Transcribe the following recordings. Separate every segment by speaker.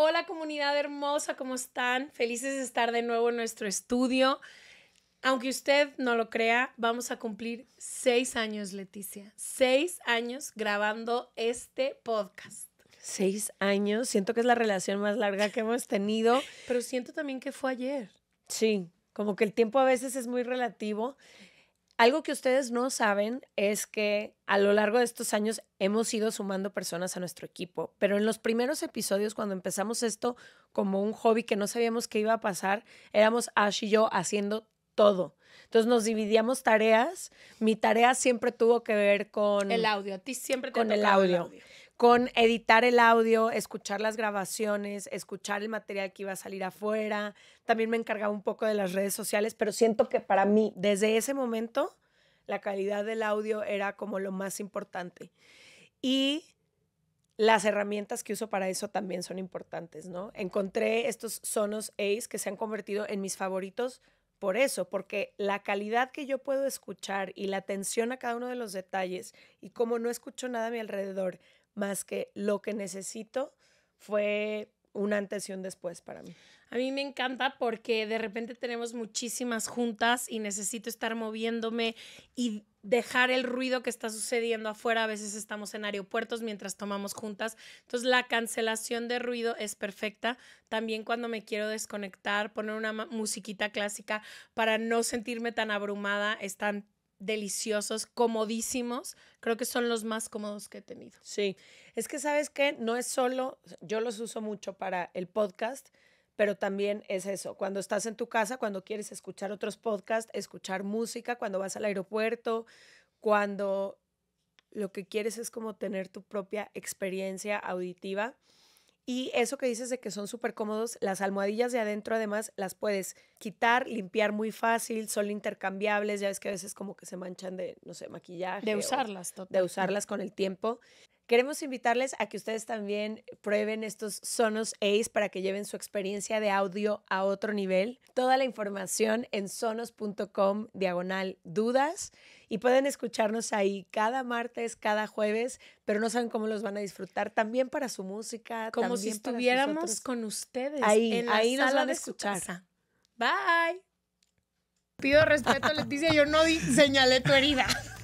Speaker 1: Hola comunidad hermosa, ¿cómo están? Felices de estar de nuevo en nuestro estudio. Aunque usted no lo crea, vamos a cumplir seis años, Leticia. Seis años grabando este podcast.
Speaker 2: Seis años, siento que es la relación más larga que hemos tenido. Pero siento también que fue ayer. Sí, como que el tiempo a veces es muy relativo algo que ustedes no saben es que a lo largo de estos años hemos ido sumando personas a nuestro equipo, pero en los primeros episodios, cuando empezamos esto como un hobby que no sabíamos qué iba a pasar, éramos Ash y yo haciendo todo. Entonces nos dividíamos tareas. Mi tarea siempre tuvo que ver con... El audio, a ti siempre te Con el audio con editar el audio, escuchar las grabaciones, escuchar el material que iba a salir afuera. También me encargaba un poco de las redes sociales, pero siento que para mí, desde ese momento, la calidad del audio era como lo más importante. Y las herramientas que uso para eso también son importantes, ¿no? Encontré estos Sonos Ace que se han convertido en mis favoritos por eso, porque la calidad que yo puedo escuchar y la atención a cada uno de los detalles y como no escucho nada a mi alrededor, más que lo que necesito fue una antes y un después para mí.
Speaker 1: A mí me encanta porque de repente tenemos
Speaker 2: muchísimas
Speaker 1: juntas y necesito estar moviéndome y dejar el ruido que está sucediendo afuera. A veces estamos en aeropuertos mientras tomamos juntas. Entonces la cancelación de ruido es perfecta. También cuando me quiero desconectar, poner una musiquita clásica para no sentirme tan abrumada, están deliciosos, comodísimos. Creo que son
Speaker 2: los más cómodos que he tenido. Sí, es que sabes que no es solo, yo los uso mucho para el podcast, pero también es eso, cuando estás en tu casa, cuando quieres escuchar otros podcasts, escuchar música, cuando vas al aeropuerto, cuando lo que quieres es como tener tu propia experiencia auditiva. Y eso que dices de que son súper cómodos, las almohadillas de adentro además las puedes quitar, limpiar muy fácil, son intercambiables, ya ves que a veces como que se manchan de, no sé, maquillaje. De usarlas, De usarlas con el tiempo. Queremos invitarles a que ustedes también prueben estos Sonos Ace para que lleven su experiencia de audio a otro nivel. Toda la información en sonos.com diagonal dudas y pueden escucharnos ahí cada martes, cada jueves, pero no saben cómo los van a disfrutar también para su música. Como si estuviéramos
Speaker 1: con ustedes. Ahí, en la ahí sala de
Speaker 2: van Bye.
Speaker 1: Pido respeto, Leticia, yo no señalé tu herida.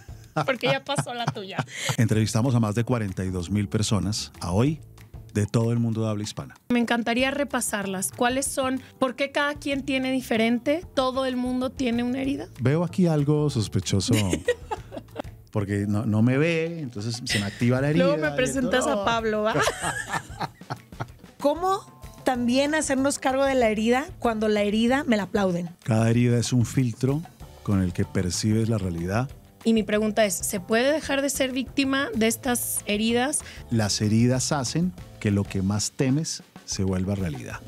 Speaker 1: porque ya pasó la tuya.
Speaker 3: Entrevistamos a más de 42 mil personas a hoy de todo el mundo de habla hispana.
Speaker 1: Me encantaría repasarlas. ¿Cuáles son? ¿Por qué cada quien tiene diferente? ¿Todo el mundo tiene una herida?
Speaker 3: Veo aquí algo sospechoso. porque no, me ve, entonces se me activa la herida. Luego me presentas
Speaker 1: a Pablo, ¿va?
Speaker 2: ¿Cómo también hacernos cargo de la herida cuando la herida me la aplauden?
Speaker 3: Cada herida es un filtro con el que percibes la realidad
Speaker 2: y mi pregunta es, ¿se puede dejar de ser víctima de estas heridas?
Speaker 3: Las heridas hacen que lo que más temes se vuelva realidad.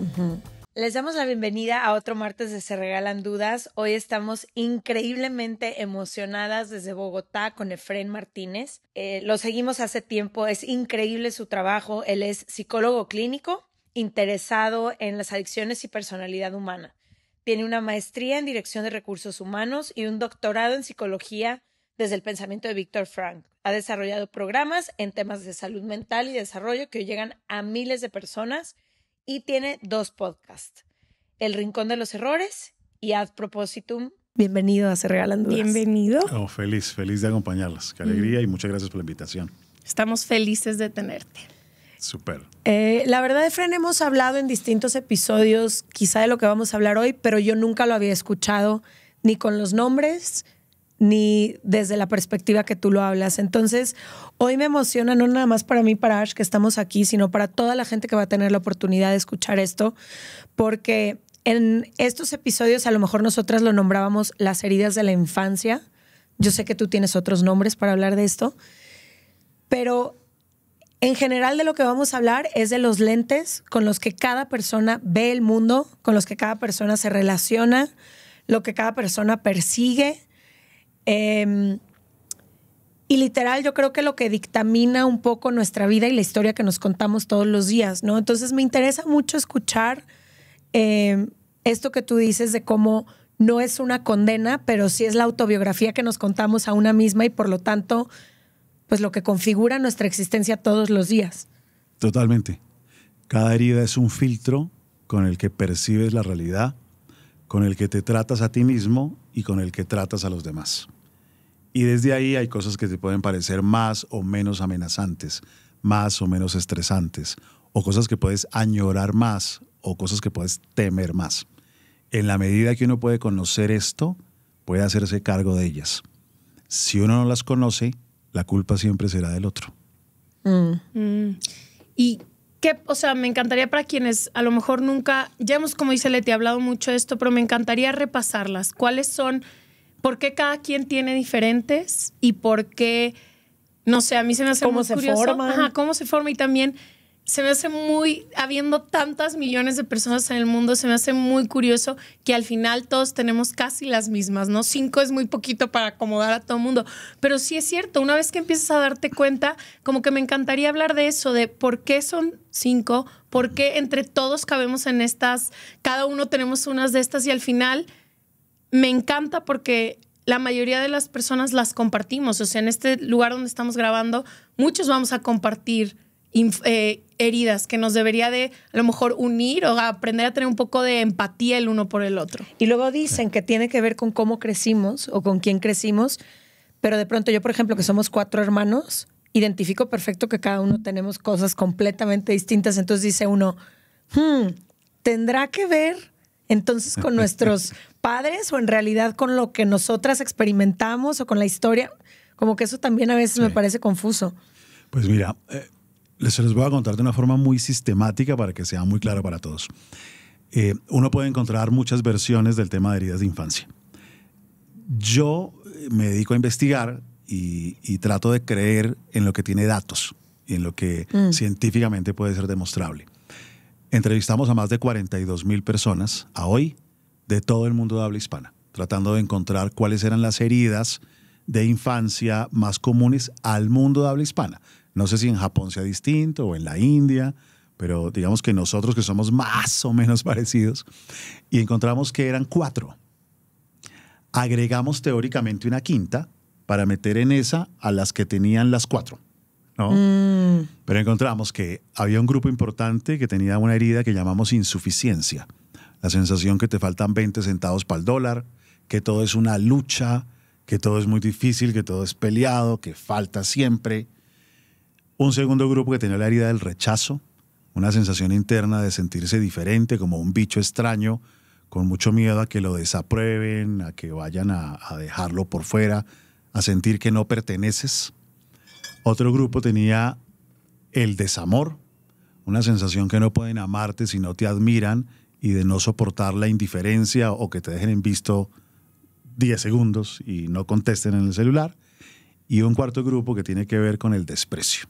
Speaker 2: Les damos la bienvenida a otro martes de Se Regalan Dudas. Hoy estamos increíblemente emocionadas desde Bogotá con Efren Martínez. Eh, lo seguimos hace tiempo, es increíble su trabajo. Él es psicólogo clínico interesado en las adicciones y personalidad humana. Tiene una maestría en dirección de recursos humanos y un doctorado en psicología desde el pensamiento de Víctor Frank. Ha desarrollado programas en temas de salud mental y desarrollo que llegan a miles de personas y tiene dos podcasts, El Rincón de los Errores y Ad Propositum. Bienvenido a Se Regalan Dudas. Bienvenido.
Speaker 3: Oh, feliz, feliz de acompañarlas. Qué alegría y muchas gracias por la
Speaker 1: invitación. Estamos felices de tenerte. Súper.
Speaker 2: Eh, la verdad, fren hemos hablado en distintos episodios, quizá de lo que vamos a hablar hoy, pero yo nunca lo había escuchado ni con los nombres, ni desde la perspectiva que tú lo hablas. Entonces, hoy me emociona, no nada más para mí, para Ash, que estamos aquí, sino para toda la gente que va a tener la oportunidad de escuchar esto, porque en estos episodios a lo mejor nosotras lo nombrábamos las heridas de la infancia. Yo sé que tú tienes otros nombres para hablar de esto, pero en general de lo que vamos a hablar es de los lentes con los que cada persona ve el mundo, con los que cada persona se relaciona, lo que cada persona persigue Em, y literal, yo creo que lo que dictamina un poco nuestra vida y la historia que nos contamos todos los días, ¿no? Entonces me interesa mucho escuchar em, esto que tú dices de cómo no es una condena, pero sí es la autobiografía que nos contamos a una misma y por lo tanto, pues lo que configura nuestra existencia todos los días.
Speaker 3: Totalmente. Cada herida es un filtro con el que percibes la realidad, con el que te tratas a ti mismo y con el que tratas a los demás. Y desde ahí hay cosas que te pueden parecer más o menos amenazantes, más o menos estresantes, o cosas que puedes añorar más, o cosas que puedes temer más. En la medida que uno puede conocer esto, puede hacerse cargo de ellas. Si uno no las conoce, la culpa siempre será del otro.
Speaker 1: Mm. Mm. Y qué o sea, me encantaría para quienes a lo mejor nunca, ya hemos, como dice Leti, hablado mucho de esto, pero me encantaría repasarlas. ¿Cuáles son? ¿Por qué cada quien tiene diferentes? ¿Y por qué, no sé, a mí se me hace ¿Cómo muy se curioso. cómo se forma y también se me hace muy, habiendo tantas millones de personas en el mundo, se me hace muy curioso que al final todos tenemos casi las mismas, ¿no? Cinco es muy poquito para acomodar a todo el mundo. Pero sí es cierto, una vez que empiezas a darte cuenta, como que me encantaría hablar de eso, de por qué son cinco, por qué entre todos cabemos en estas, cada uno tenemos unas de estas y al final me encanta porque la mayoría de las personas las compartimos. O sea, en este lugar donde estamos grabando, muchos vamos a compartir eh, heridas que nos debería de a lo mejor
Speaker 2: unir o aprender a tener un poco de empatía el uno por el otro. Y luego dicen que tiene que ver con cómo crecimos o con quién crecimos, pero de pronto yo, por ejemplo, que somos cuatro hermanos, identifico perfecto que cada uno tenemos cosas completamente distintas. Entonces dice uno, hmm, ¿tendrá que ver entonces, con nuestros padres o en realidad con lo que nosotras experimentamos o con la historia, como que eso también a veces me parece confuso.
Speaker 3: Pues mira, eh, les, les voy a contar de una forma muy sistemática para que sea muy claro para todos. Eh, uno puede encontrar muchas versiones del tema de heridas de infancia. Yo eh, me dedico a investigar y, trato de creer en lo que tiene datos y en lo que mm. científicamente puede ser demostrable. Entrevistamos a más de 42 mil personas a hoy de todo el mundo de habla hispana, tratando de encontrar cuáles eran las heridas de infancia más comunes al mundo de habla hispana. No sé si en Japón sea distinto o en la India, pero digamos que nosotros que somos más o menos parecidos, y encontramos que eran cuatro. Agregamos teóricamente una quinta para meter en esa a las que tenían las cuatro. Mm. Pero encontramos que había un grupo importante que tenía una herida que llamamos insuficiencia. La sensación que te faltan 20 centavos para el dólar, que todo es una lucha, que todo es muy difícil, que todo es peleado, que falta siempre. Un segundo grupo que tenía la herida del rechazo, una sensación interna de sentirse diferente, como un bicho extraño, con mucho miedo a que lo desaprueben, a que vayan a dejarlo por fuera, a sentir que no perteneces. Otro grupo tenía el desamor, una sensación que no pueden amarte si no te admiran y de no soportar la indiferencia o que te dejen en visto 10 segundos y no contesten en el celular. Y un cuarto grupo que tiene que ver con el desprecio,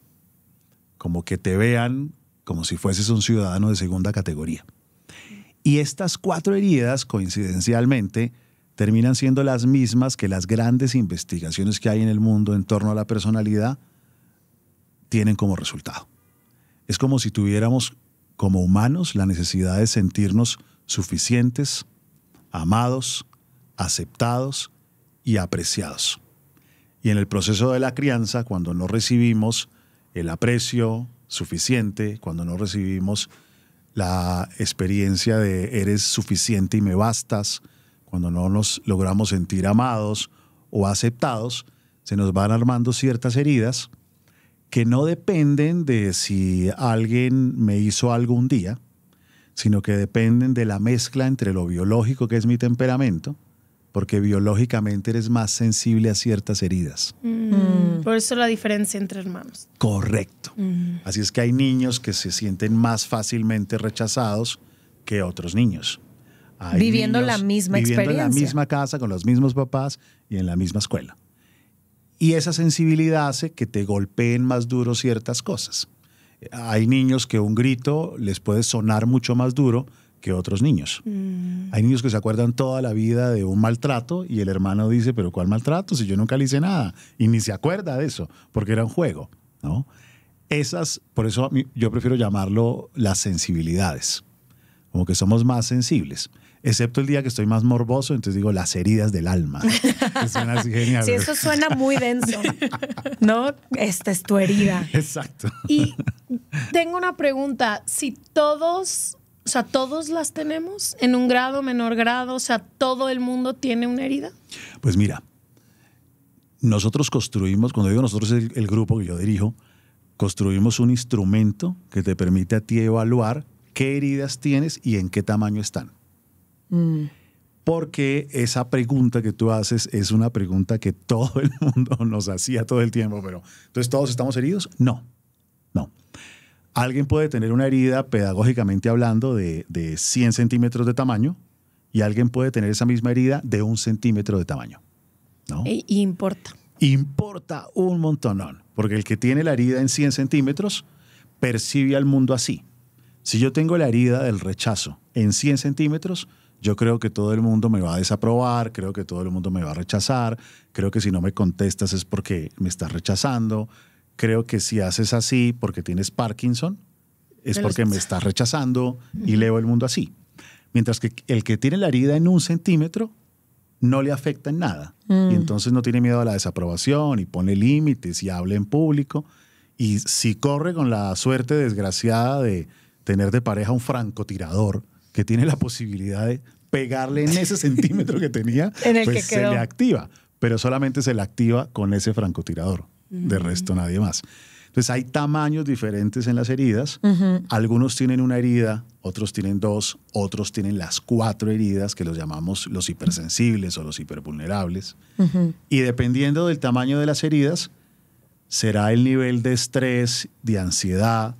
Speaker 3: como que te vean como si fueses un ciudadano de segunda categoría. Y estas cuatro heridas, coincidencialmente, terminan siendo las mismas que las grandes investigaciones que hay en el mundo en torno a la personalidad, tienen como resultado. Es como si tuviéramos como humanos la necesidad de sentirnos suficientes, amados, aceptados y apreciados. Y en el proceso de la crianza, cuando no recibimos el aprecio suficiente, cuando no recibimos la experiencia de eres suficiente y me bastas, cuando no nos logramos sentir amados o aceptados, se nos van armando ciertas heridas que no dependen de si alguien me hizo algo un día, sino que dependen de la mezcla entre lo biológico, que es mi temperamento, porque biológicamente eres más sensible a ciertas heridas.
Speaker 1: Mm. Por eso la diferencia entre hermanos.
Speaker 3: Correcto. Mm. Así es que hay niños que se sienten más fácilmente rechazados que otros niños. viviendo la misma experiencia. en la misma casa, con los mismos papás y en la misma escuela. Y esa sensibilidad hace que te golpeen más duro ciertas cosas. Hay niños que un grito les puede sonar mucho más duro que otros niños. Mm. Hay niños que se acuerdan toda la vida de un maltrato y el hermano dice, pero ¿cuál maltrato? Si yo nunca le hice nada. Y ni se acuerda de eso, porque era un juego. Esas, por eso yo prefiero llamarlo las sensibilidades, como que somos más sensibles excepto el día que estoy más morboso, entonces digo las heridas
Speaker 1: del alma.
Speaker 2: suena genial. Sí, eso suena muy denso, ¿no? Esta es tu herida. Exacto.
Speaker 1: Y tengo una pregunta, si todos, o sea, todos las tenemos en un grado, menor grado, o sea, todo el mundo tiene una herida.
Speaker 3: Pues mira, nosotros construimos, cuando digo nosotros el grupo que yo dirijo, construimos un instrumento que te permite a ti evaluar qué heridas tienes y en qué tamaño están. Mm. Porque esa pregunta que tú haces es una pregunta que todo el mundo nos hacía todo el tiempo, pero entonces todos estamos heridos? No, no. Alguien puede tener una herida, pedagógicamente hablando, de, 100 centímetros de tamaño y alguien puede tener esa misma herida de un centímetro de tamaño. E, importa. Importa un montón porque el que tiene la herida en 100 centímetros percibe al mundo así. Si yo tengo la herida del rechazo en 100 centímetros, yo creo que todo el mundo me va a desaprobar, creo que todo el mundo me va a rechazar, creo que si no me contestas es porque me estás rechazando, creo que si haces así porque tienes Parkinson es porque me estás rechazando y leo el mundo así. Mientras que el que tiene la herida en un centímetro no le afecta en nada. Y mm. entonces no tiene miedo a la desaprobación y pone límites y habla en público. Y si corre con la suerte desgraciada de tener de pareja un francotirador, que tiene la posibilidad de pegarle en ese centímetro que tenía, pues se le activa, pero solamente se le activa con ese francotirador. De mm. resto, nadie más. Entonces hay tamaños diferentes en las heridas. Algunos tienen una herida, otros tienen dos, otros tienen las cuatro heridas que los llamamos los hipersensibles o los hipervulnerables. Y dependiendo del tamaño de las heridas, será el nivel de estrés, de ansiedad,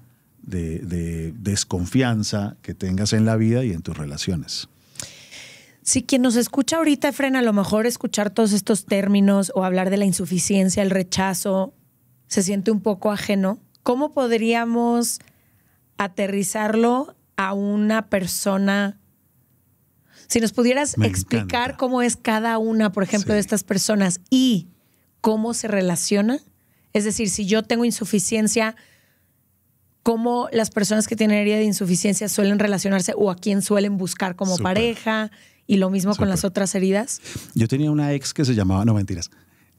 Speaker 3: de, desconfianza que tengas en la vida y en tus relaciones.
Speaker 2: Si quien nos escucha ahorita, frena a lo mejor escuchar todos estos términos o hablar de la insuficiencia, el rechazo, se siente un poco ajeno, ¿cómo podríamos aterrizarlo a una persona? Si nos pudieras explicar cómo es cada una, por ejemplo, de estas personas y cómo se relaciona. Es decir, si yo tengo insuficiencia, cómo las personas que tienen herida de insuficiencia suelen relacionarse o a quién suelen buscar como pareja y lo mismo con las otras heridas.
Speaker 3: Yo tenía una ex que se llamaba, no mentiras.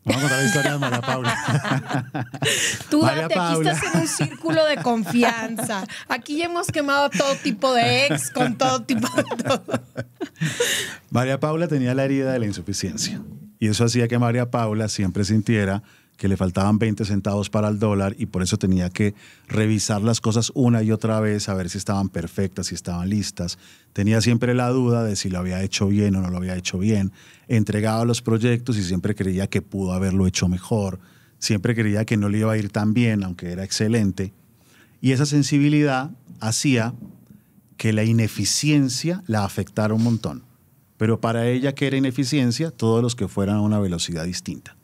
Speaker 3: Vamos a contar la historia de María Paula. Tú aquí estás en un
Speaker 1: círculo de confianza. Aquí hemos quemado todo tipo de ex con todo tipo de
Speaker 3: María Paula tenía la herida de la insuficiencia. Y eso hacía que María Paula siempre sintiera que le faltaban 20 centavos para el dólar y por eso tenía que revisar las cosas una y otra vez a ver si estaban perfectas, si estaban listas. Tenía siempre la duda de si lo había hecho bien o no lo había hecho bien. Entregaba los proyectos y siempre creía que pudo haberlo hecho mejor. Siempre creía que no le iba a ir tan bien, aunque era excelente. Y esa sensibilidad hacía que la ineficiencia la afectara un montón. Pero para ella, que era ineficiencia? Todos los que fueran a una velocidad distinta.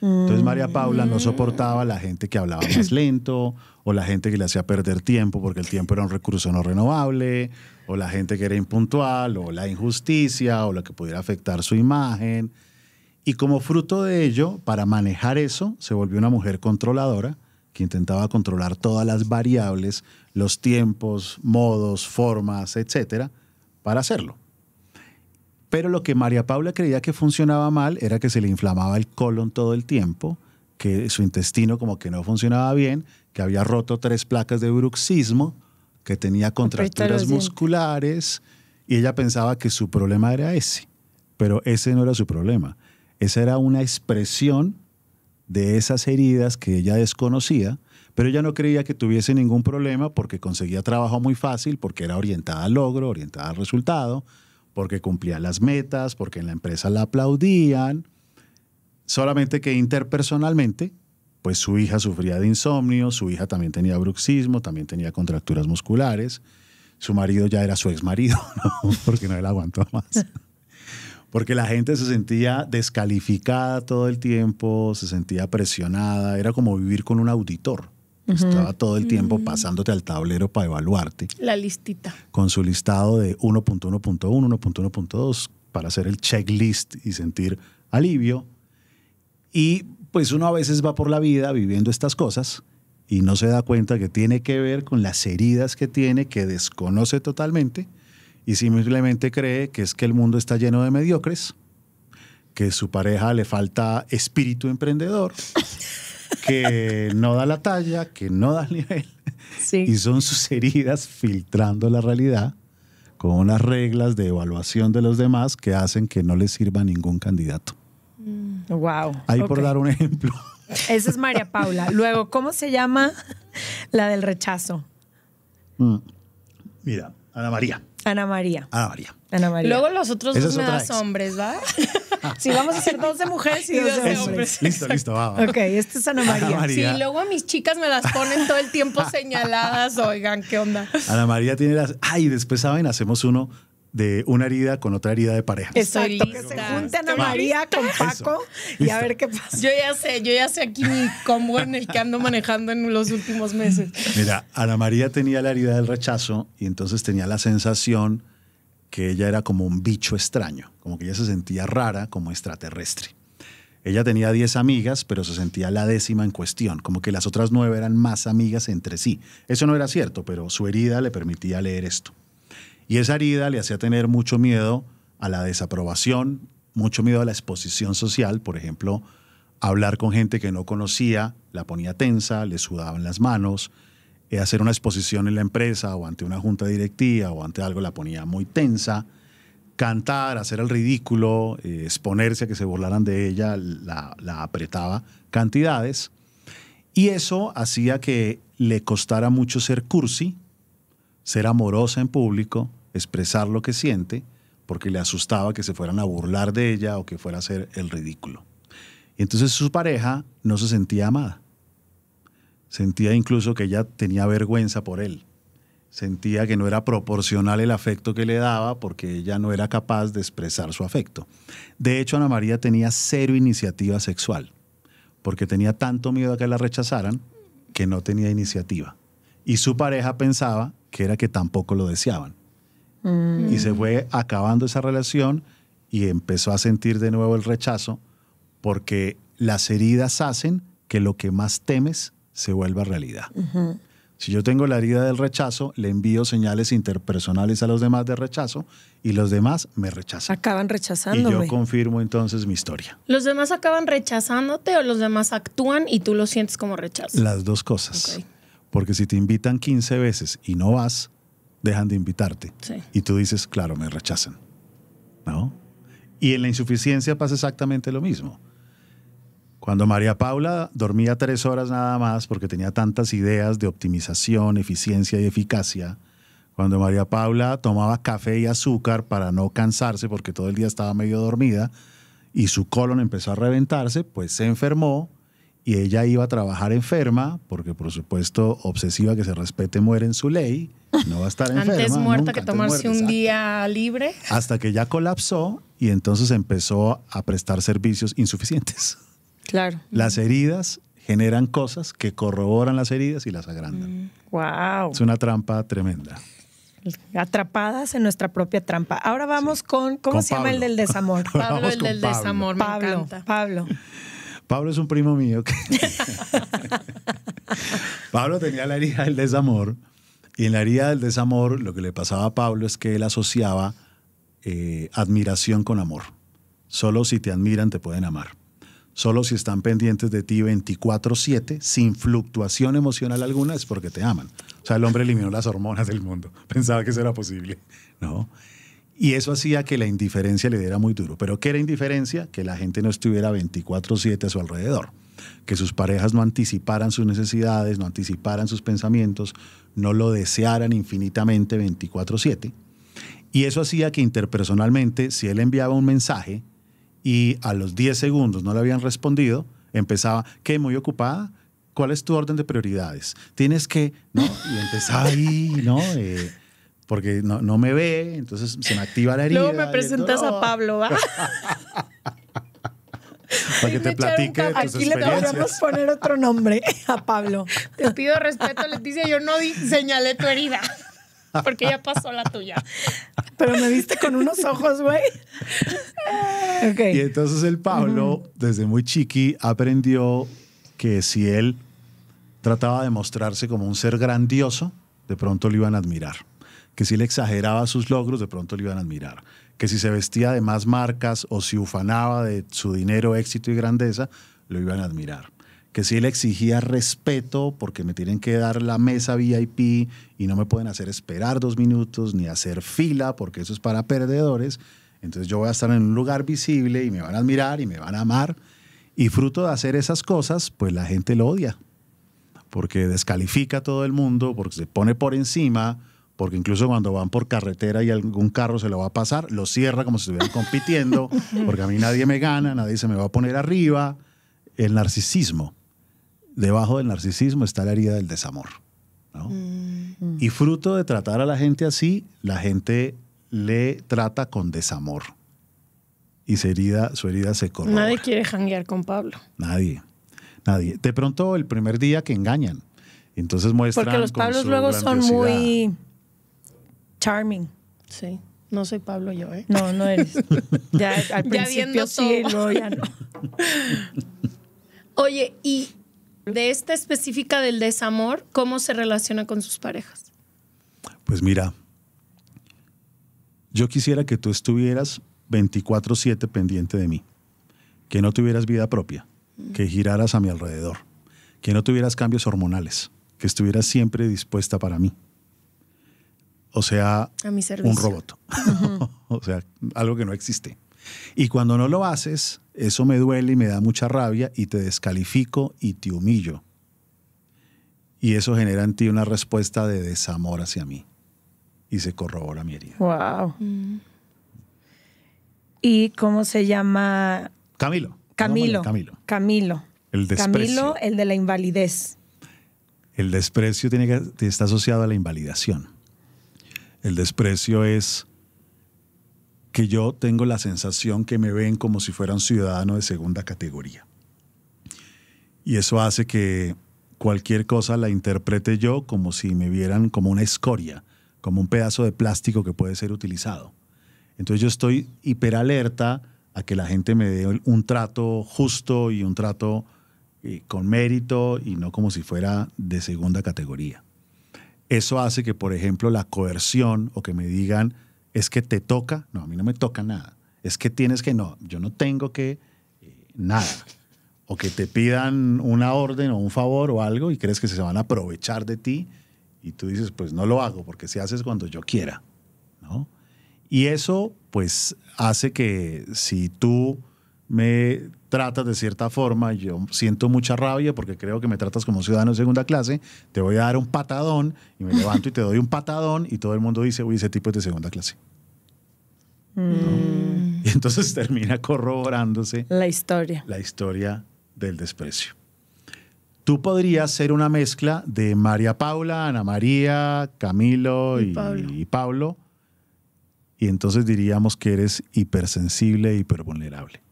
Speaker 4: Entonces María
Speaker 3: mm. Paula no soportaba la gente que hablaba más lento o la gente que le hacía perder tiempo porque el tiempo era un recurso no renovable o la gente que era impuntual o la injusticia o lo que pudiera afectar su imagen. Y como fruto de ello, para manejar eso, se volvió una mujer controladora que intentaba controlar todas las variables, los tiempos, modos, formas, etcétera, para hacerlo. Pero lo que María Paula creía que funcionaba mal era que se le inflamaba el colon todo el tiempo, que su intestino como que no funcionaba bien, que había roto tres placas de bruxismo, que tenía contracturas musculares y ella pensaba que su problema era ese, pero ese no era su problema. Esa era una expresión de esas heridas que ella desconocía, pero ella no creía que tuviese ningún problema porque conseguía trabajo muy fácil, porque era orientada al logro, orientada al resultado, porque cumplía las metas, porque en la empresa la aplaudían, solamente que interpersonalmente, pues su hija sufría de insomnio, su hija también tenía bruxismo, también tenía contracturas musculares, su marido ya era su exmarido, porque no él aguantó más. Porque la gente se sentía descalificada todo el tiempo, se sentía presionada, era como vivir con un auditor. Estaba todo el tiempo mm. pasándote al tablero para evaluarte.
Speaker 1: La listita.
Speaker 3: Con su listado de 1.1.1, 1.1.2, para hacer el checklist y sentir alivio. Y pues uno a veces va por la vida viviendo estas cosas y no se da cuenta que tiene que ver con las heridas que tiene, que desconoce totalmente y simplemente cree que es que el mundo está lleno de mediocres, que su pareja le falta espíritu emprendedor. que no da la talla, que no da el nivel. Y son sus heridas filtrando la realidad con unas reglas de evaluación de los demás que hacen que no le sirva ningún candidato.
Speaker 2: Wow. Mm. Ahí por dar un ejemplo. Esa es María Paula. Luego, ¿cómo se llama la del rechazo?
Speaker 3: Mm. Mira, Ana María. Ana María. Ana María.
Speaker 2: Ana María. Luego los otros dos me das hombres, ¿verdad? sí, vamos a hacer dos de mujeres y dos de hombres.
Speaker 3: Listo, listo,
Speaker 4: vamos. Ok,
Speaker 2: esta es Ana María. Ana María. Sí, luego a mis chicas
Speaker 1: me las ponen todo el tiempo señaladas, oigan, ¿qué onda?
Speaker 3: Ana María tiene las... Ay, después, ¿saben? Hacemos uno de una herida con otra herida de pareja.
Speaker 2: Exacto, Que se junten a María con Paco y a ver qué pasa. Yo ya sé, yo ya sé aquí mi combo en ando manejando
Speaker 1: en los últimos meses.
Speaker 3: Mira, Ana María tenía la herida del rechazo y entonces tenía la sensación que ella era como un bicho extraño, como que ella se sentía rara, como extraterrestre. Ella tenía 10 amigas, pero se sentía la décima en cuestión, como que las otras nueve eran más amigas entre sí. Eso no era cierto, pero su herida le permitía leer esto. Y esa herida le hacía tener mucho miedo a la desaprobación, mucho miedo a la exposición social, por ejemplo, hablar con gente que no conocía, la ponía tensa, le sudaban las manos, eh, hacer una exposición en la empresa o ante una junta directiva o ante algo la ponía muy tensa, cantar, hacer el ridículo, eh, exponerse a que se burlaran de ella, la apretaba cantidades. Y eso hacía que le costara mucho ser cursi, ser amorosa en público, expresar lo que siente porque le asustaba que se fueran a burlar de ella o que fuera a hacer el ridículo. Y entonces su pareja no se sentía amada. Sentía incluso que ella tenía vergüenza por él. Sentía que no era proporcional el afecto que le daba porque ella no era capaz de expresar su afecto. De hecho, Ana María tenía cero iniciativa sexual porque tenía tanto miedo a que la rechazaran que no tenía iniciativa. Y su pareja pensaba que era que tampoco lo deseaban.
Speaker 4: Mm. Y se
Speaker 3: fue acabando esa relación y empezó a sentir de nuevo el rechazo porque las heridas hacen que lo que más temes se vuelva realidad. Si yo tengo la herida del rechazo, le envío señales interpersonales a los demás de rechazo y los demás me rechazan.
Speaker 2: Acaban rechazando. Y yo
Speaker 3: confirmo entonces mi
Speaker 1: historia. ¿Los demás acaban rechazándote o los demás actúan y tú lo sientes como rechazo? Las
Speaker 3: dos cosas. Porque si te invitan 15 veces y no vas, dejan de invitarte. Y tú dices, claro, me rechazan. ¿No? Y en la insuficiencia pasa exactamente lo mismo. Cuando María Paula dormía tres horas nada más porque tenía tantas ideas de optimización, eficiencia y eficacia, cuando María Paula tomaba café y azúcar para no cansarse porque todo el día estaba medio dormida y su colon empezó a reventarse, pues se enfermó y ella iba a trabajar enferma, porque por supuesto, obsesiva que se respete muere en su ley, no va a estar enferma. antes muerta que tomarse un
Speaker 1: día libre.
Speaker 3: Hasta que ya colapsó y entonces empezó a prestar servicios insuficientes. Claro. Las heridas generan cosas que corroboran las heridas y las agrandan.
Speaker 2: Wow. Mm,
Speaker 3: es una trampa tremenda.
Speaker 2: Atrapadas en nuestra propia trampa. Ahora vamos con, ¿cómo se llama el del desamor? Pablo, el del desamor, Pablo, Pablo.
Speaker 3: Pablo es un primo mío. Pablo tenía la herida del desamor. Y en la herida del desamor, lo que le pasaba a Pablo es que él asociaba eh, admiración con amor. Solo si te admiran te pueden amar. Solo si están pendientes de ti 24/7, sin fluctuación emocional alguna, es porque te aman. O sea, el hombre eliminó las hormonas del mundo. Pensaba que eso era posible. No. Y eso hacía que la indiferencia le diera muy duro. Pero ¿qué era indiferencia? Que la gente no estuviera 24/7 a su alrededor, que sus parejas no anticiparan sus necesidades, no anticiparan sus pensamientos, no lo desearan infinitamente 24/7. Y eso hacía que interpersonalmente, si él enviaba un mensaje y a los 10 segundos no le habían respondido, empezaba, ¿qué? Muy ocupada. ¿Cuál es tu orden de prioridades? Tienes que, ¿no? Y empezaba ¿no? Eh, porque no, me ve, entonces se me activa la herida. Luego me presentas a Pablo, ¿va? Para que te platique. Aquí le podemos
Speaker 2: poner otro nombre a Pablo.
Speaker 1: Te pido respeto, Leticia. Yo no señalé tu herida. Porque ya pasó la tuya.
Speaker 2: Pero me viste con unos ojos, güey.
Speaker 3: Y entonces el Pablo, desde muy chiqui, aprendió que si él trataba de mostrarse como un ser grandioso, de pronto lo iban a admirar que si le exageraba sus logros, de pronto le iban a admirar. Que si se vestía de más marcas o si ufanaba de su dinero, éxito y grandeza, lo iban a admirar. Que si él exigía respeto porque me tienen que dar la mesa VIP y no me pueden hacer esperar dos minutos ni hacer fila porque eso es para perdedores. Entonces yo voy a estar en un lugar visible y me van a admirar y me van a amar. Y fruto de hacer esas cosas, pues la gente lo odia, porque descalifica a todo el mundo, porque se pone por encima, porque incluso cuando van por carretera y algún carro se lo va a pasar, lo cierra como si estuvieran compitiendo, porque a mí nadie me gana, nadie se me va a poner arriba. El narcisismo. Debajo del narcisismo está la herida del desamor. Mm. Y fruto de tratar a la gente así, la gente le trata con desamor. Y su herida, su herida se corre.
Speaker 1: Nadie quiere janguear con Pablo.
Speaker 3: Nadie. Nadie. De pronto, el primer día que engañan. Entonces muestran. Porque los Pablos luego son muy
Speaker 2: charming. Sí. No soy Pablo yo, ¿eh? No, no eres. Ya al principio viendo sí,
Speaker 1: ya no. Oye, y de esta específica del desamor, ¿cómo se relaciona con sus parejas?
Speaker 3: Pues mira, yo quisiera que tú estuvieras 24/7 pendiente de mí, que no tuvieras vida propia, mm. que giraras a mi alrededor, que no tuvieras cambios hormonales, que estuvieras siempre dispuesta para mí o sea un robot, o sea, algo que no existe. Y cuando no lo haces, eso me duele y me da mucha rabia y te descalifico y te humillo. Y eso genera en ti una respuesta de desamor hacia mí. Y se corrobora mi herida.
Speaker 2: ¡Wow! Mm. ¿Y cómo se llama? Camilo. Camilo. Camilo. Camilo. El desprecio. el de la invalidez.
Speaker 3: El desprecio tiene está asociado a la invalidación. El desprecio es que yo tengo la sensación que me ven como si fuera un ciudadano de segunda categoría. Y eso hace que cualquier cosa la interprete yo como si me vieran como una escoria, como un pedazo de plástico que puede ser utilizado. Entonces yo estoy hiperalerta a que la gente me dé un trato justo y un trato eh, con mérito y no como si fuera de segunda categoría. Eso hace que, por ejemplo, la coerción o que me digan, es que te toca, no, a mí no me toca nada. Es que tienes que, no, yo no tengo que eh, nada. O que te pidan una orden o un favor o algo y crees que se van a aprovechar de ti y tú dices, pues no lo hago porque si haces cuando yo quiera, Y eso pues hace que si tú me tratas de cierta forma, yo siento mucha rabia porque creo que me tratas como ciudadano de segunda clase, te voy a dar un patadón y me levanto y te doy un patadón y todo el mundo dice, uy, ese tipo es de segunda clase.
Speaker 4: Mm.
Speaker 3: Y entonces termina corroborándose la historia. La historia del desprecio. Tú podrías ser una mezcla de María Paula, Ana María, Camilo y, Pablo. y Pablo. Y entonces diríamos que eres hipersensible, e hipervulnerable.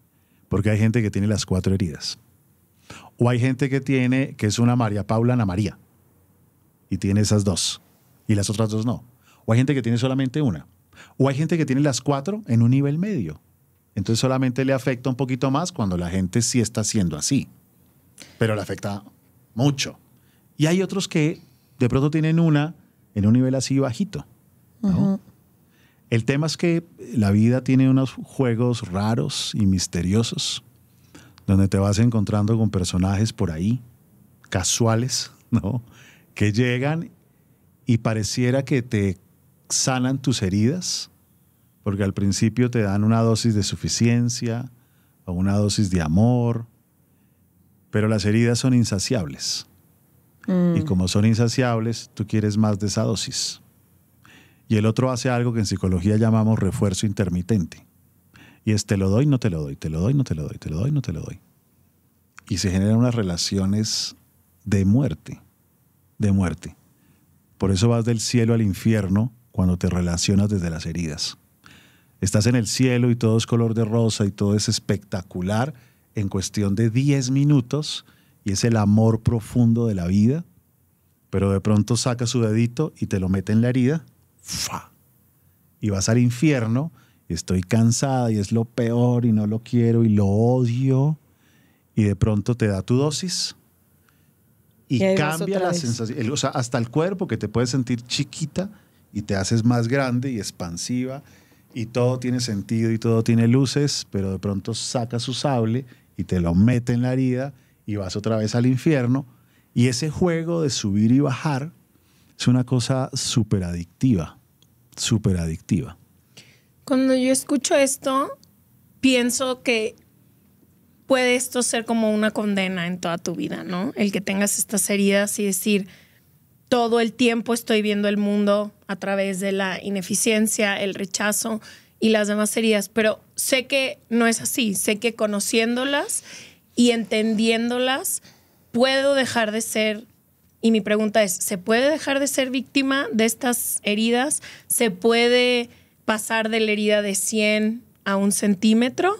Speaker 3: Porque hay gente que tiene las cuatro heridas. O hay gente que tiene, que es una María Paula Ana María, y tiene esas dos, y las otras dos no. O hay gente que tiene solamente una. O hay gente que tiene las cuatro en un nivel medio. Entonces solamente le afecta un poquito más cuando la gente sí está siendo así. Pero le afecta mucho. Y hay otros que de pronto tienen una en un nivel así bajito. ¿no? El tema es que la vida tiene unos juegos raros y misteriosos, donde te vas encontrando con personajes por ahí, casuales, ¿no? Que llegan y pareciera que te sanan tus heridas, porque al principio te dan una dosis de suficiencia o una dosis de amor, pero las heridas son insaciables. Mm. Y como son insaciables, tú quieres más de esa dosis. Y el otro hace algo que en psicología llamamos refuerzo intermitente. Y es te lo doy, no te lo doy, te lo doy, no te lo doy, te lo doy, no te lo doy. Y se generan unas relaciones de muerte, de muerte. Por eso vas del cielo al infierno cuando te relacionas desde las heridas. Estás en el cielo y todo es color de rosa y todo es espectacular en cuestión de 10 minutos y es el amor profundo de la vida, pero de pronto saca su dedito y te lo mete en la herida y vas al infierno, estoy cansada y es lo peor y no lo quiero y lo odio, y de pronto te da tu dosis y, cambia la sensación, o sea, hasta el cuerpo que te puedes sentir chiquita y te haces más grande y expansiva y todo tiene sentido y todo tiene luces, pero de pronto saca su sable y te lo mete en la herida y vas otra vez al infierno y ese juego de subir y bajar es una cosa súper adictiva, súper adictiva.
Speaker 1: Cuando yo escucho esto, pienso que puede esto ser como una condena en toda tu vida, ¿no? El que tengas estas heridas y decir, todo el tiempo estoy viendo el mundo a través de la ineficiencia, el rechazo y las demás heridas, pero sé que no es así, sé que conociéndolas y entendiéndolas, puedo dejar de ser y mi pregunta es, ¿se puede dejar de ser víctima de estas heridas? ¿Se puede pasar de la herida de 100 a un centímetro?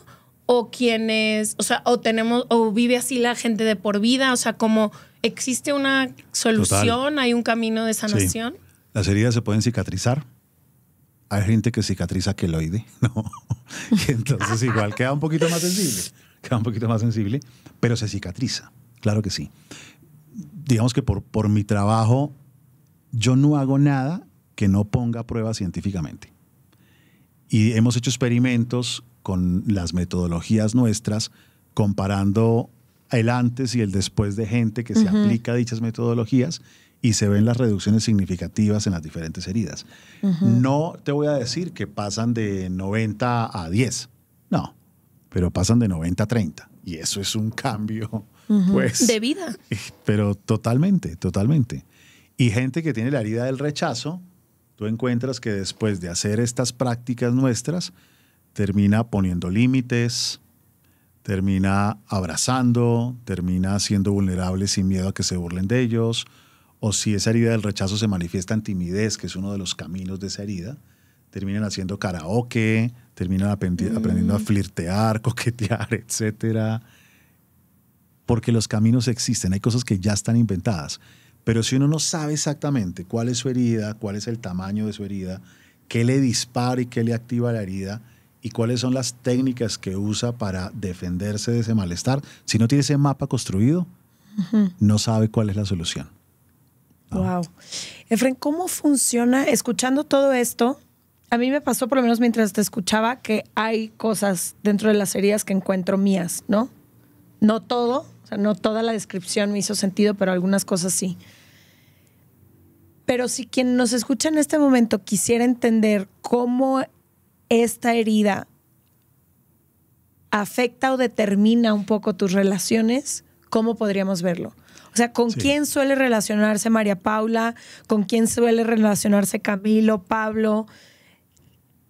Speaker 1: ¿O quienes o sea, o tenemos, o vive así la gente de por vida? O sea, existe una solución, hay un camino de sanación.
Speaker 3: Las heridas se pueden cicatrizar. Hay gente que cicatriza queloide, ¿no? y entonces igual queda un poquito más sensible, queda un poquito más sensible, pero se cicatriza, claro que sí digamos que por, por mi trabajo, yo no hago nada que no ponga pruebas prueba científicamente. Y hemos hecho experimentos con las metodologías nuestras, comparando el antes y el después de gente que se aplica a dichas metodologías y se ven las reducciones significativas en las diferentes heridas. No te voy a decir que pasan de 90 a 10, no, pero pasan de 90 a 30. Y eso es un cambio pues... De vida. Pero totalmente, totalmente. Y gente que tiene la herida del rechazo, tú encuentras que después de hacer estas prácticas nuestras, termina poniendo límites, termina abrazando, termina siendo vulnerable sin miedo a que se burlen de ellos, o si esa herida del rechazo se manifiesta en timidez, que es uno de los caminos de esa herida, terminan haciendo karaoke, terminan aprendiendo a mm. flirtear, coquetear, etcétera porque los caminos existen, hay cosas que ya están inventadas. Pero si uno no sabe exactamente cuál es su herida, cuál es el tamaño de su herida, qué le dispara y qué le activa la herida, y cuáles son las técnicas que usa para defenderse de ese malestar, si no tiene ese mapa construido, no sabe cuál es la solución.
Speaker 2: Wow. Ah. Efren, ¿cómo funciona escuchando todo esto? A mí me pasó, por lo menos mientras te escuchaba, que hay cosas dentro de las heridas que encuentro mías, ¿no? No todo, o sea, no toda la descripción me hizo sentido, pero algunas cosas sí. Pero si quien nos escucha en este momento quisiera entender cómo esta herida afecta o determina un poco tus relaciones, ¿cómo podríamos verlo? O sea, ¿con quién suele relacionarse María Paula? ¿Con quién suele relacionarse Camilo, Pablo?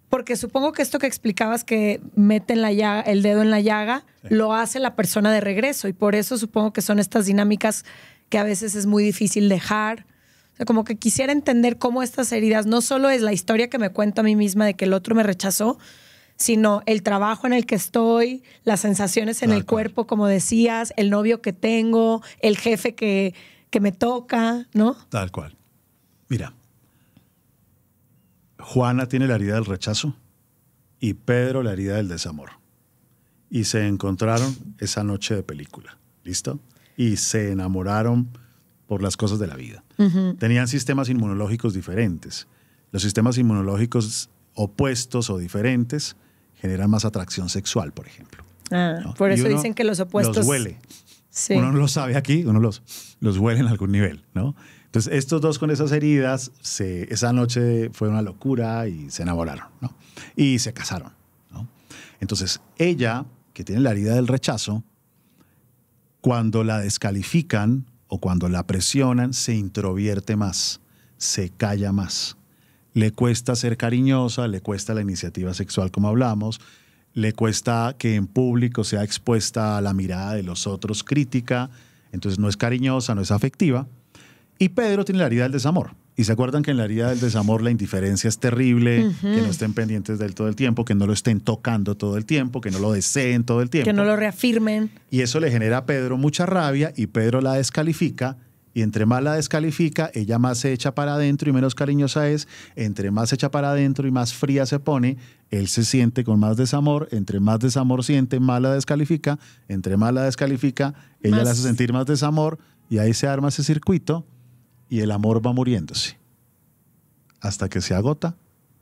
Speaker 2: Porque supongo que esto que explicabas que meten el dedo en la llaga, lo hace la persona de regreso y por eso supongo que son estas dinámicas que a veces es muy difícil dejar. O sea, como que quisiera entender cómo estas heridas no solo es la historia que me cuento a mí misma de que el otro me rechazó, sino el trabajo en el que estoy, las sensaciones en el cuerpo, como decías, el novio que tengo, el jefe que, que me toca, ¿no?
Speaker 3: Tal cual. Mira, Juana tiene la herida del rechazo y Pedro la herida del desamor. Y se encontraron esa noche de película. ¿Listo? Y se enamoraron por las cosas de la vida. Tenían sistemas inmunológicos diferentes. Los sistemas inmunológicos opuestos o diferentes generan más atracción sexual, por ejemplo.
Speaker 2: Ah, Por eso dicen que los opuestos. Los huele. Sí. Uno no
Speaker 3: los sabe aquí, uno los, los huele en algún nivel, ¿no? estos dos con esas heridas, esa noche fue una locura y se enamoraron, ¿no? Y se casaron, ¿no? Entonces, ella, que tiene la herida del rechazo, cuando la descalifican o cuando la presionan, se introvierte más, se calla más. Le cuesta ser cariñosa, le cuesta la iniciativa sexual como hablamos, le cuesta que en público sea expuesta a la mirada de los otros crítica, entonces no es cariñosa, no es afectiva. Y Pedro tiene la herida del desamor. Y se acuerdan que en la herida del desamor la indiferencia es terrible, que no estén pendientes de él todo el tiempo, que no lo estén tocando todo el tiempo, que no lo deseen todo el tiempo. Que no
Speaker 2: lo reafirmen.
Speaker 3: Y eso le genera a Pedro mucha rabia y Pedro la descalifica. Y entre más la descalifica, ella más se echa para adentro y menos cariñosa es. Entre más se echa para adentro y más fría se pone, él se siente con más desamor. Entre más desamor siente, más la descalifica. Entre más la descalifica, ella la hace sentir más desamor. Y ahí se arma ese circuito y el amor va muriéndose hasta que se agota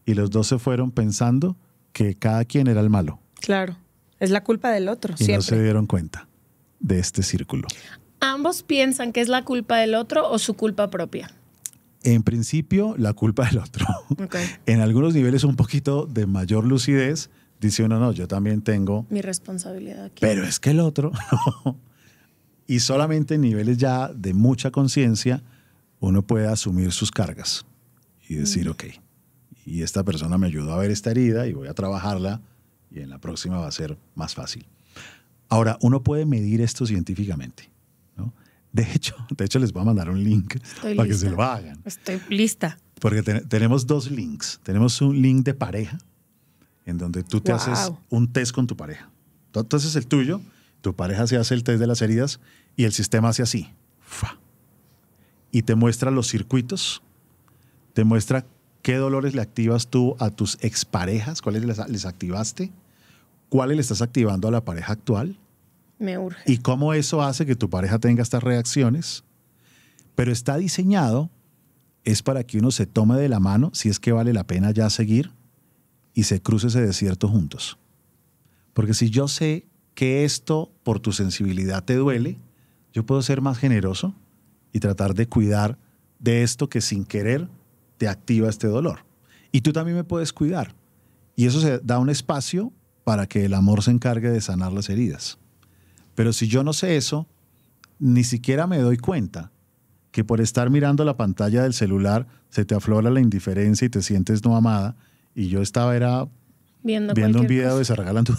Speaker 3: y los dos se fueron pensando que cada quien era el malo.
Speaker 2: Claro, es la culpa del otro. Y no se
Speaker 3: dieron cuenta de este círculo.
Speaker 1: ¿Ambos piensan que es la culpa del otro o su culpa propia?
Speaker 3: En principio, la culpa del otro. en algunos niveles un poquito de mayor lucidez, dice uno, no, yo también tengo...
Speaker 1: Mi responsabilidad aquí. Pero
Speaker 3: es que el otro... y solamente en niveles ya de mucha conciencia, uno puede asumir sus cargas y decir, mm. ok, y esta persona me ayudó a ver esta herida y voy a trabajarla y en la próxima va a ser más fácil. Ahora, uno puede medir esto científicamente. De, hecho, de hecho, les voy a mandar un link para que se lo hagan.
Speaker 1: Estoy lista.
Speaker 3: Porque tenemos dos links. Tenemos un link de pareja, en donde tú te haces un test con tu pareja. Entonces, es el tuyo, tu pareja se hace el test de las heridas y el sistema hace así. Fa y te muestra los circuitos, te muestra qué dolores le activas tú a tus exparejas, cuáles les, activaste, cuáles le estás activando a la pareja actual. Me urge. Y cómo eso hace que tu pareja tenga estas reacciones. Pero está diseñado, es para que uno se tome de la mano, si es que vale la pena ya seguir, y se cruce ese desierto juntos. Porque si yo sé que esto por tu sensibilidad te duele, yo puedo ser más generoso, y tratar de cuidar de esto que sin querer te activa este dolor. Y tú también me puedes cuidar. Y eso se da un espacio para que el amor se encargue de sanar las heridas. Pero si yo no sé eso, ni siquiera me doy cuenta que por estar mirando la pantalla del celular se te aflora la indiferencia y te sientes no amada. Y yo estaba era
Speaker 1: viendo, un
Speaker 3: video y se regalan tus...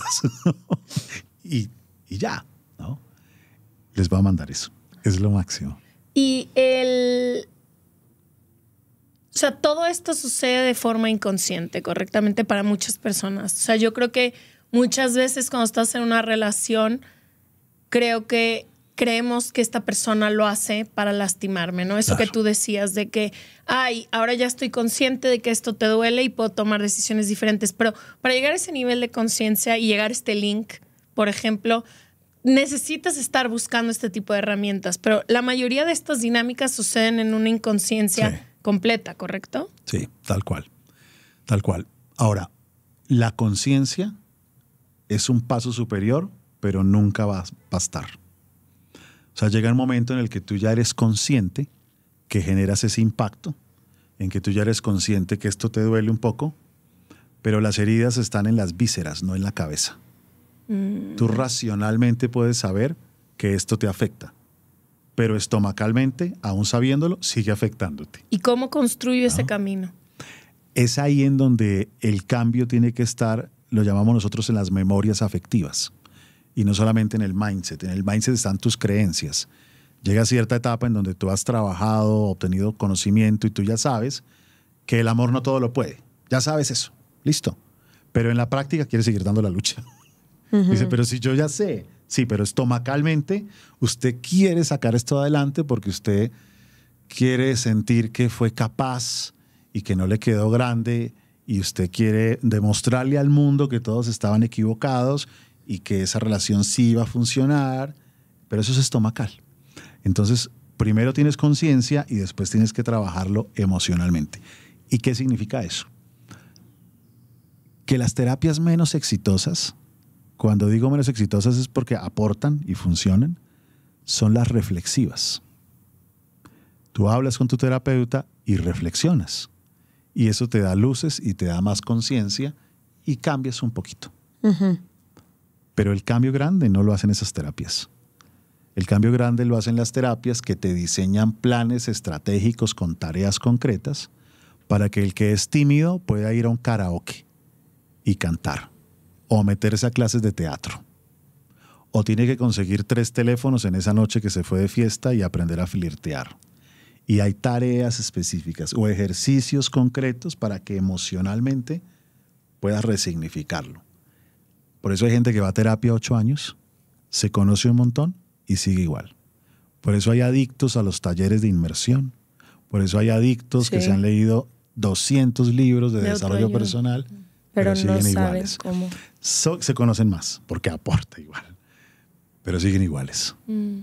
Speaker 3: y,
Speaker 1: y ya, ¿no?
Speaker 3: Les va a mandar eso. Es lo máximo.
Speaker 1: Y el... O sea, todo esto sucede de forma inconsciente, correctamente, para muchas personas. O sea, yo creo que muchas veces cuando estás en una relación, creo que creemos que esta persona lo hace para lastimarme, ¿no? Eso que tú decías de que, ay, ahora ya estoy consciente de que esto te duele y puedo tomar decisiones diferentes, pero para llegar a ese nivel de conciencia y llegar a este link, por ejemplo, necesitas estar buscando este tipo de herramientas, pero la mayoría de estas dinámicas suceden en una inconsciencia completa, ¿correcto?
Speaker 3: Sí, tal cual, tal cual. Ahora, la conciencia es un paso superior, pero nunca va a bastar. O sea, llega el momento en el que tú ya eres consciente que generas ese impacto, en que tú ya eres consciente que esto te duele un poco, pero las heridas están en las vísceras, no en la cabeza. Tú mm. racionalmente puedes saber que esto te afecta, pero estomacalmente, aún sabiéndolo, sigue afectándote.
Speaker 1: ¿Y cómo construyo ese ah. camino?
Speaker 3: Es ahí en donde el cambio tiene que estar, lo llamamos nosotros en las memorias afectivas, y no solamente en el mindset. En el mindset están tus creencias. Llega a cierta etapa en donde tú has trabajado, obtenido conocimiento y tú ya sabes que el amor no todo lo puede. Ya sabes eso. Listo. Pero en la práctica quieres seguir dando la lucha. Dice, pero si yo ya sé, sí, pero estomacalmente usted quiere sacar esto adelante porque usted quiere sentir que fue capaz y que no le quedó grande y usted quiere demostrarle al mundo que todos estaban equivocados y que esa relación sí iba a funcionar, pero eso es estomacal. Entonces, primero tienes conciencia y después tienes que trabajarlo emocionalmente. ¿Y qué significa eso? Que las terapias menos exitosas cuando digo menos exitosas es porque aportan y funcionan, son las reflexivas. Tú hablas con tu terapeuta y reflexionas. Y eso te da luces y te da más conciencia y cambias un poquito. Pero el cambio grande no lo hacen esas terapias. El cambio grande lo hacen las terapias que te diseñan planes estratégicos con tareas concretas para que el que es tímido pueda ir a un karaoke y cantar o meterse a clases de teatro. O tiene que conseguir tres teléfonos en esa noche que se fue de fiesta y aprender a flirtear. Y hay tareas específicas o ejercicios concretos para que emocionalmente pueda resignificarlo. Por eso hay gente que va a terapia ocho años, se conoce un montón y sigue igual. Por eso hay adictos a los talleres de inmersión. Por eso hay adictos que se han leído 200 libros de desarrollo personal
Speaker 2: pero, no saben cómo.
Speaker 3: se conocen más porque aporta igual, pero siguen iguales.
Speaker 2: Mm.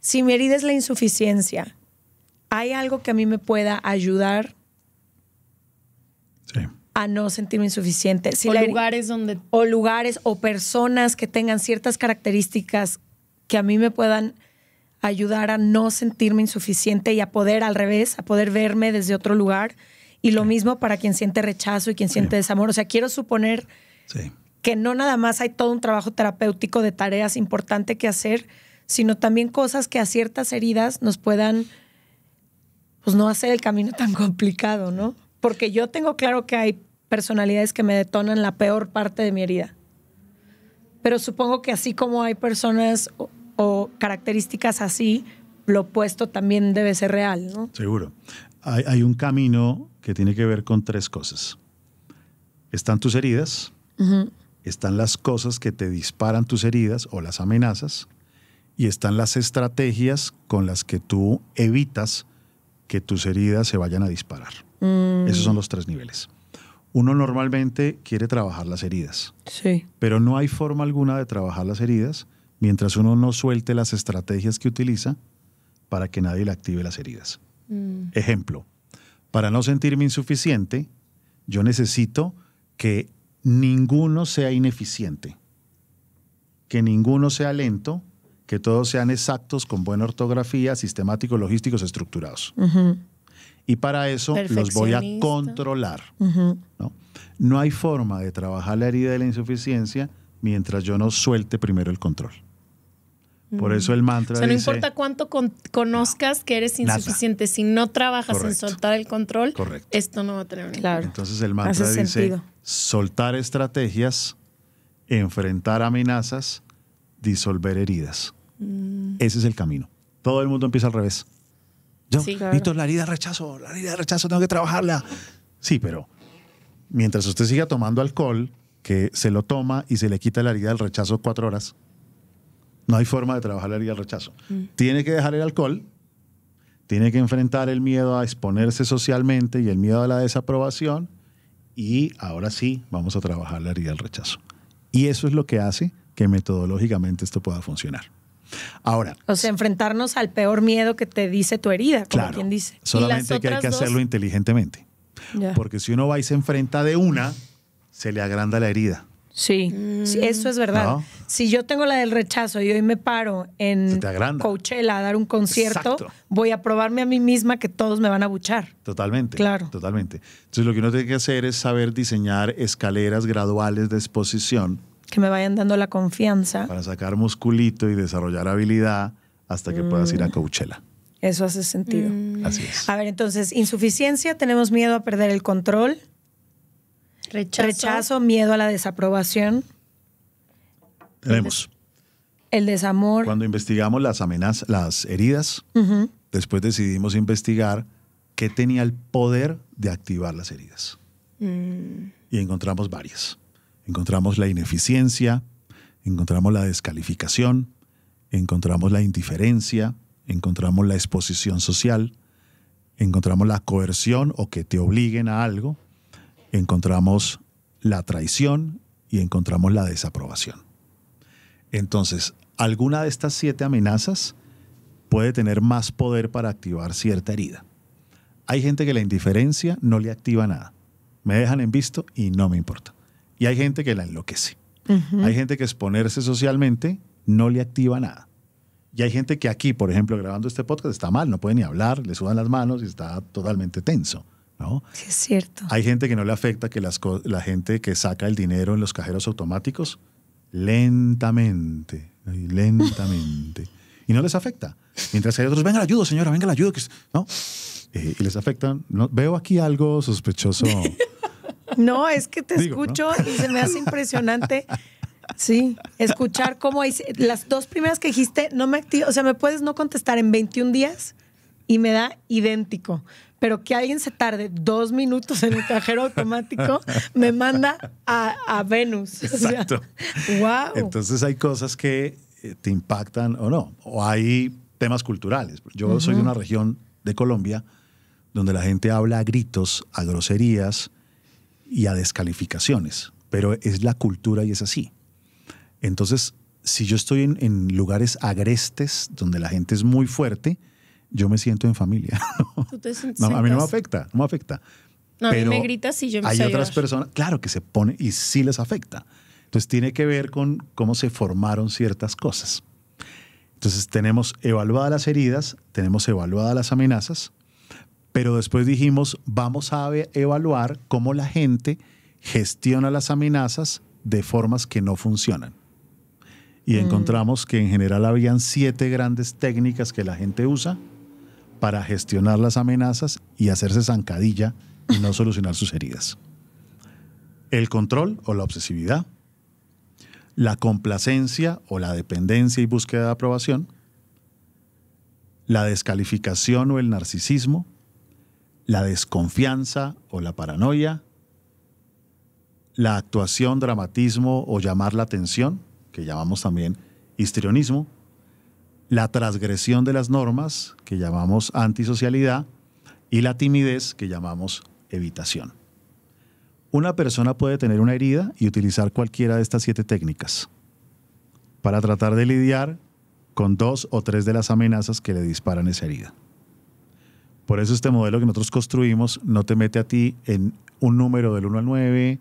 Speaker 2: Si mi herida es la insuficiencia, ¿hay algo que a mí me pueda ayudar a no sentirme insuficiente? Si o lugares donde... O lugares o personas que tengan ciertas características que a mí me puedan ayudar a no sentirme insuficiente y a poder, al revés, a poder verme desde otro lugar y lo mismo para quien siente rechazo y quien siente desamor. O sea, quiero suponer que no nada más hay todo un trabajo terapéutico de tareas importante que hacer, sino también cosas que a ciertas heridas nos puedan, pues no hacer el camino tan complicado, ¿no? Porque yo tengo claro que hay personalidades que me detonan la peor parte de mi herida. Pero supongo que así como hay personas o, características así, lo opuesto también debe ser real, ¿no?
Speaker 3: Seguro. Hay, hay un camino que tiene que ver con tres cosas. Están tus heridas, están las cosas que te disparan tus heridas o las amenazas, y están las estrategias con las que tú evitas que tus heridas se vayan a disparar.
Speaker 4: Mm. Esos son los
Speaker 3: tres niveles. Uno normalmente quiere trabajar las heridas, pero no hay forma alguna de trabajar las heridas mientras uno no suelte las estrategias que utiliza para que nadie le active las heridas. Mm. Ejemplo, para no sentirme insuficiente, yo necesito que ninguno sea ineficiente, que ninguno sea lento, que todos sean exactos, con buena ortografía, sistemáticos, logísticos, estructurados. Y para eso los voy a controlar. ¿no? hay forma de trabajar la herida de la insuficiencia mientras yo no suelte primero el control.
Speaker 1: Por eso el mantra. O sea, no importa cuánto conozcas que eres insuficiente, si no trabajas en soltar el control, esto no va a tener ningún
Speaker 3: Entonces el mantra dice soltar estrategias, enfrentar amenazas, disolver heridas. Mm. Ese es el camino. Todo el mundo empieza al revés. Yo, la herida de rechazo, la herida de rechazo, tengo que trabajarla. Sí, pero mientras usted siga tomando alcohol, que se lo toma y se le quita la herida del rechazo cuatro horas no hay forma de trabajar la herida del rechazo. Mm. Tiene que dejar el alcohol, tiene que enfrentar el miedo a exponerse socialmente y el miedo a la desaprobación y ahora sí vamos a trabajar la herida del rechazo. Y eso es lo que hace que metodológicamente esto pueda funcionar. Ahora.
Speaker 2: O sea, enfrentarnos al peor miedo que te dice tu herida, como claro, quien dice. Solamente que hay que hacerlo
Speaker 3: inteligentemente. Porque si uno va y se enfrenta de una, se le agranda la herida.
Speaker 2: Sí, mm. eso es verdad. Si yo tengo la del rechazo y hoy me paro en Coachella a dar un concierto, voy a probarme a mí misma que todos me van a buchar.
Speaker 3: Totalmente. Claro. Totalmente. Entonces lo que uno tiene que hacer es saber diseñar escaleras graduales de exposición.
Speaker 2: Que me vayan dando la confianza. Para sacar
Speaker 3: musculito y desarrollar habilidad hasta que puedas ir a mm. Coachella.
Speaker 2: Eso hace sentido. Mm. Así es. A ver, entonces, insuficiencia, tenemos miedo a perder el control. Rechazo. miedo a la desaprobación. Tenemos. El desamor.
Speaker 3: Cuando investigamos las amenazas, las heridas, después decidimos investigar qué tenía el poder de activar las heridas.
Speaker 2: Mm.
Speaker 3: Y encontramos varias. Encontramos la ineficiencia, encontramos la descalificación, encontramos la indiferencia, encontramos la exposición social, encontramos la coerción o que te obliguen a algo, encontramos la traición y encontramos la desaprobación. Entonces, alguna de estas siete amenazas puede tener más poder para activar cierta herida. Hay gente que la indiferencia no le activa nada. Me dejan en visto y no me importa. Y hay gente que la enloquece. Hay gente que exponerse socialmente no le activa nada. Y hay gente que aquí, por ejemplo, grabando este podcast, está mal, no puede ni hablar, le sudan las manos y está totalmente tenso. ¿no? es cierto. Hay gente que no le afecta que las la gente que saca el dinero en los cajeros automáticos lentamente, lentamente. y no les afecta. Mientras que hay otros, venga, la ayuda señora, venga, la ayudo. ¿No? Eh, y les afectan. No, veo aquí algo sospechoso.
Speaker 2: no, es que te escucho y se me hace impresionante. Sí, escuchar cómo Las dos primeras que dijiste, no me o sea, me puedes no contestar en 21 días y me da idéntico pero que alguien se tarde dos minutos en el cajero automático me manda a, Venus. Exacto. wow. Entonces
Speaker 3: hay cosas que eh, te impactan o no, o hay temas culturales. Yo soy de una región de Colombia donde la gente habla a gritos, a groserías y a descalificaciones, pero es la cultura y es así. Entonces, si yo estoy en, en lugares agrestes, donde la gente es muy fuerte, yo me siento en familia.
Speaker 1: a mí no me
Speaker 3: afecta, no me afecta. a mí me gritas
Speaker 1: y yo me Hay otras
Speaker 3: personas, claro, que se pone y sí les afecta. Entonces tiene que ver con cómo se formaron ciertas cosas. Entonces tenemos evaluadas las heridas, tenemos evaluadas las amenazas, pero después dijimos, vamos a evaluar cómo la gente gestiona las amenazas de formas que no funcionan. Y mm. encontramos que en general habían siete grandes técnicas que la gente usa para gestionar las amenazas y hacerse zancadilla y no solucionar sus heridas. El control o la obsesividad, la complacencia o la dependencia y búsqueda de aprobación, la descalificación o el narcisismo, la desconfianza o la paranoia, la actuación, dramatismo o llamar la atención, que llamamos también histrionismo, la transgresión de las normas, que llamamos antisocialidad, y la timidez, que llamamos evitación. Una persona puede tener una herida y utilizar cualquiera de estas siete técnicas para tratar de lidiar con dos o tres de las amenazas que le disparan esa herida. Por eso este modelo que nosotros construimos no te mete a ti en un número del 1 al 9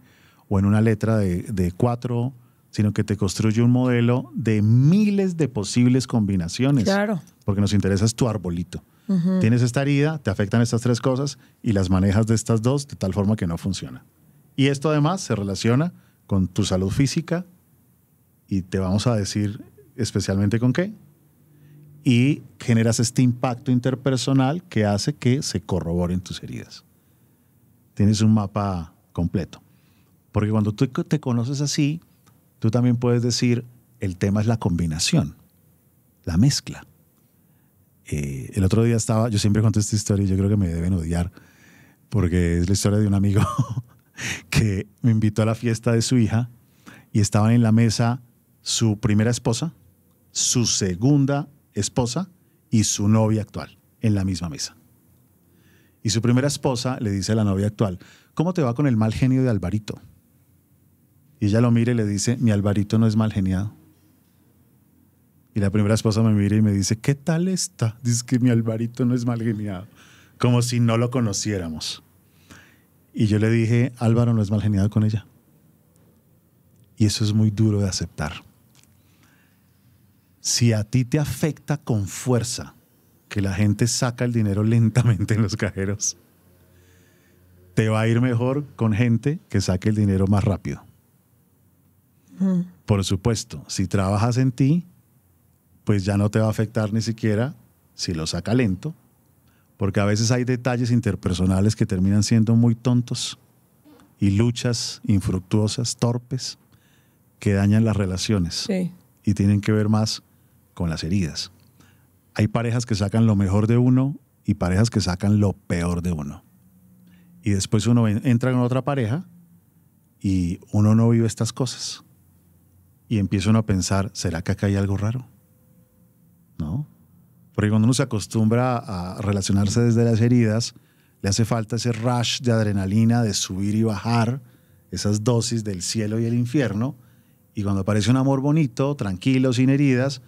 Speaker 3: o en una letra de, de 4 sino que te construye un modelo de miles de posibles combinaciones. Claro. Porque nos interesa es tu arbolito. Tienes esta herida, te afectan estas tres cosas y las manejas de estas dos de tal forma que no funciona. Y esto además se relaciona con tu salud física y te vamos a decir especialmente con qué. Y generas este impacto interpersonal que hace que se corroboren tus heridas. Tienes un mapa completo. Porque cuando tú te conoces así, Tú también puedes decir, el tema es la combinación, la mezcla. Eh, el otro día estaba, yo siempre cuento esta historia y yo creo que me deben odiar, porque es la historia de un amigo que me invitó a la fiesta de su hija y estaban en la mesa su primera esposa, su segunda esposa y su novia actual en la misma mesa. Y su primera esposa le dice a la novia actual, ¿cómo te va con el mal genio de Alvarito? Y ella lo mira y le dice, mi Alvarito no es mal geniado. Y la primera esposa me mira y me dice, ¿qué tal está? Dice que mi Alvarito no es mal geniado. Como si no lo conociéramos. Y yo le dije, Álvaro no es mal geniado con ella. Y eso es muy duro de aceptar. Si a ti te afecta con fuerza que la gente saca el dinero lentamente en los cajeros, te va a ir mejor con gente que saque el dinero más rápido. Por supuesto, si trabajas en ti, pues ya no te va a afectar ni siquiera si lo saca lento, porque a veces hay detalles interpersonales que terminan siendo muy tontos y luchas infructuosas, torpes, que dañan las relaciones y tienen que ver más con las heridas. Hay parejas que sacan lo mejor de uno y parejas que sacan lo peor de uno. Y después uno entra en otra pareja y uno no vive estas cosas y empieza uno a pensar, ¿será que acá hay algo raro? ¿No? Porque cuando uno se acostumbra a relacionarse desde las heridas, le hace falta ese rush de adrenalina de subir y bajar, esas dosis del cielo y el infierno, y cuando aparece un amor bonito, tranquilo, sin heridas,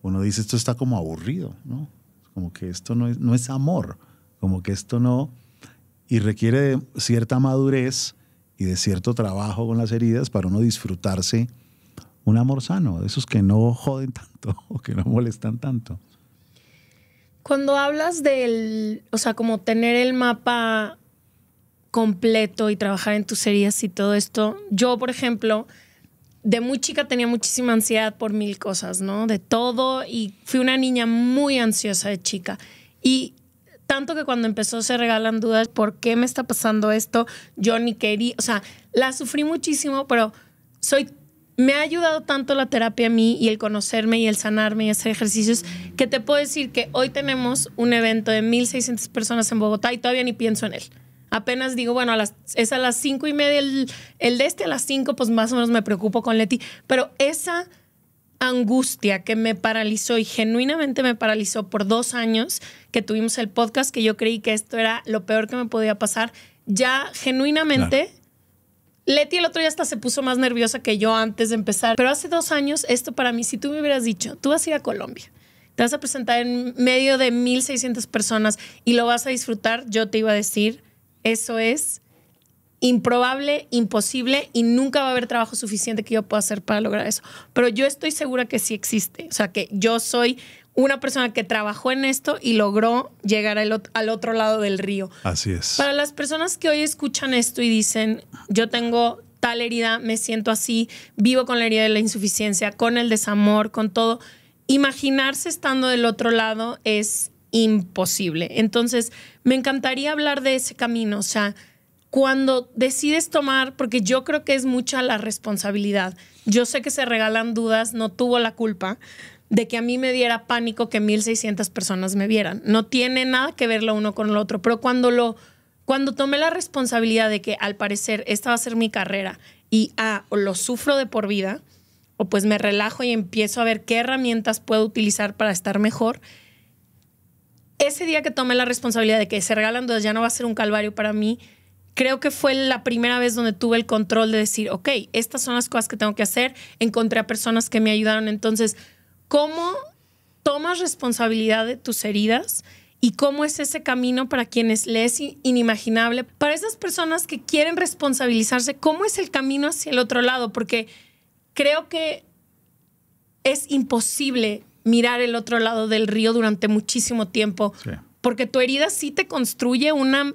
Speaker 3: uno dice, esto está como aburrido, ¿no? Como que esto no es, amor, como que esto no... Y requiere cierta madurez y de cierto trabajo con las heridas para uno disfrutarse un amor sano, de esos que no joden tanto o que no molestan tanto.
Speaker 1: Cuando hablas del, o sea, como tener el mapa completo y trabajar en tus heridas y todo esto, yo, por ejemplo, de muy chica tenía muchísima ansiedad por mil cosas, ¿no? De todo y fui una niña muy ansiosa de chica. Y tanto que cuando empezó se regalan dudas, ¿por qué me está pasando esto? Yo ni quería, o sea, la sufrí muchísimo, pero soy me ha ayudado tanto la terapia a mí y el conocerme y el sanarme y hacer ejercicios que te puedo decir que hoy tenemos un evento de 1.600 personas en Bogotá y todavía ni pienso en él. Apenas digo, bueno, es a las cinco y media el, de este, a las cinco, pues más o menos me preocupo con Leti. Pero esa angustia que me paralizó y genuinamente me paralizó por dos años que tuvimos el podcast, que yo creí que esto era lo peor que me podía pasar, ya genuinamente... Leti el otro día hasta se puso más nerviosa que yo antes de empezar, pero hace dos años esto para mí, si tú me hubieras dicho, tú vas a ir a Colombia, te vas a presentar en medio de 1.600 personas y lo vas a disfrutar, yo te iba a decir, eso es improbable, imposible y nunca va a haber trabajo suficiente que yo pueda hacer para lograr eso. Pero yo estoy segura que sí existe, o sea, que yo soy una persona que trabajó en esto y logró llegar al, otro lado del río. Así es. Para las personas que hoy escuchan esto y dicen, yo tengo tal herida, me siento así, vivo con la herida de la insuficiencia, con el desamor, con todo, imaginarse estando del otro lado es imposible. Entonces, me encantaría hablar de ese camino, o sea, cuando decides tomar, porque yo creo que es mucha la responsabilidad. Yo sé que se regalan dudas, no tuvo la culpa, de que a mí me diera pánico que 1.600 personas me vieran. No tiene nada que ver lo uno con lo otro, pero cuando lo... Cuando tomé la responsabilidad de que al parecer esta va a ser mi carrera y ah, o lo sufro de por vida, o pues me relajo y empiezo a ver qué herramientas puedo utilizar para estar mejor, ese día que tomé la responsabilidad de que se regalan ya no va a ser un calvario para mí, creo que fue la primera vez donde tuve el control de decir, ok, estas son las cosas que tengo que hacer, encontré a personas que me ayudaron, entonces cómo tomas responsabilidad de tus heridas y cómo es ese camino para quienes le es inimaginable. Para esas personas que quieren responsabilizarse, ¿cómo es el camino hacia el otro lado? Porque creo que es imposible mirar el otro lado del río durante muchísimo tiempo, porque tu herida sí te construye una...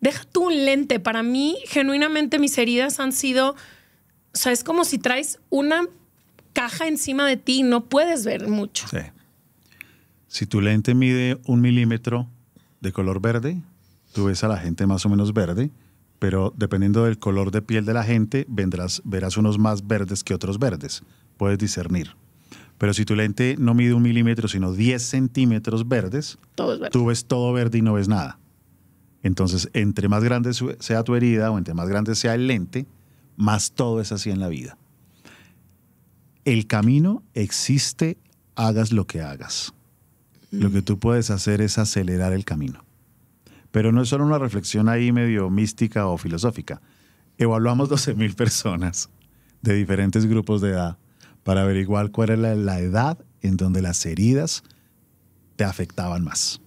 Speaker 1: Deja tú un lente. Para mí, genuinamente, mis heridas han sido... O sea, es como si traes una caja encima de ti, no puedes ver mucho.
Speaker 3: Si tu lente mide un milímetro de color verde, tú ves a la gente más o menos verde, pero dependiendo del color de piel de la gente, vendrás, verás unos más verdes que otros verdes. Puedes discernir. Pero si tu lente no mide un milímetro, sino 10 centímetros verdes, tú ves todo verde y no ves nada. Entonces, entre más grande sea tu herida o entre más grande sea el lente, más todo es así en la vida el camino existe, hagas lo que hagas. Lo que tú mm. puedes hacer es acelerar el camino. Pero no es solo una reflexión ahí medio mística o filosófica. Evaluamos 12.000 personas de diferentes grupos de edad para averiguar cuál era la edad en donde las heridas te afectaban más.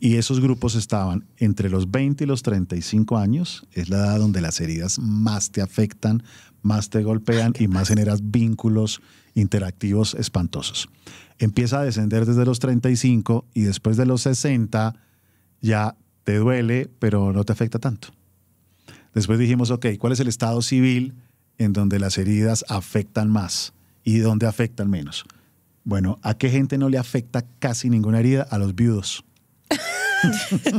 Speaker 3: Y esos grupos estaban entre los 20 y los 35 años, es la edad donde las heridas más te afectan, más te golpean y más generas vínculos interactivos espantosos. Empieza a descender desde los 35 y después de los 60 ya te duele, pero no te afecta tanto. Después dijimos, ok, ¿cuál es el estado civil en donde las heridas afectan más y dónde afectan menos? Bueno, ¿a qué gente no le afecta casi ninguna herida? A los viudos.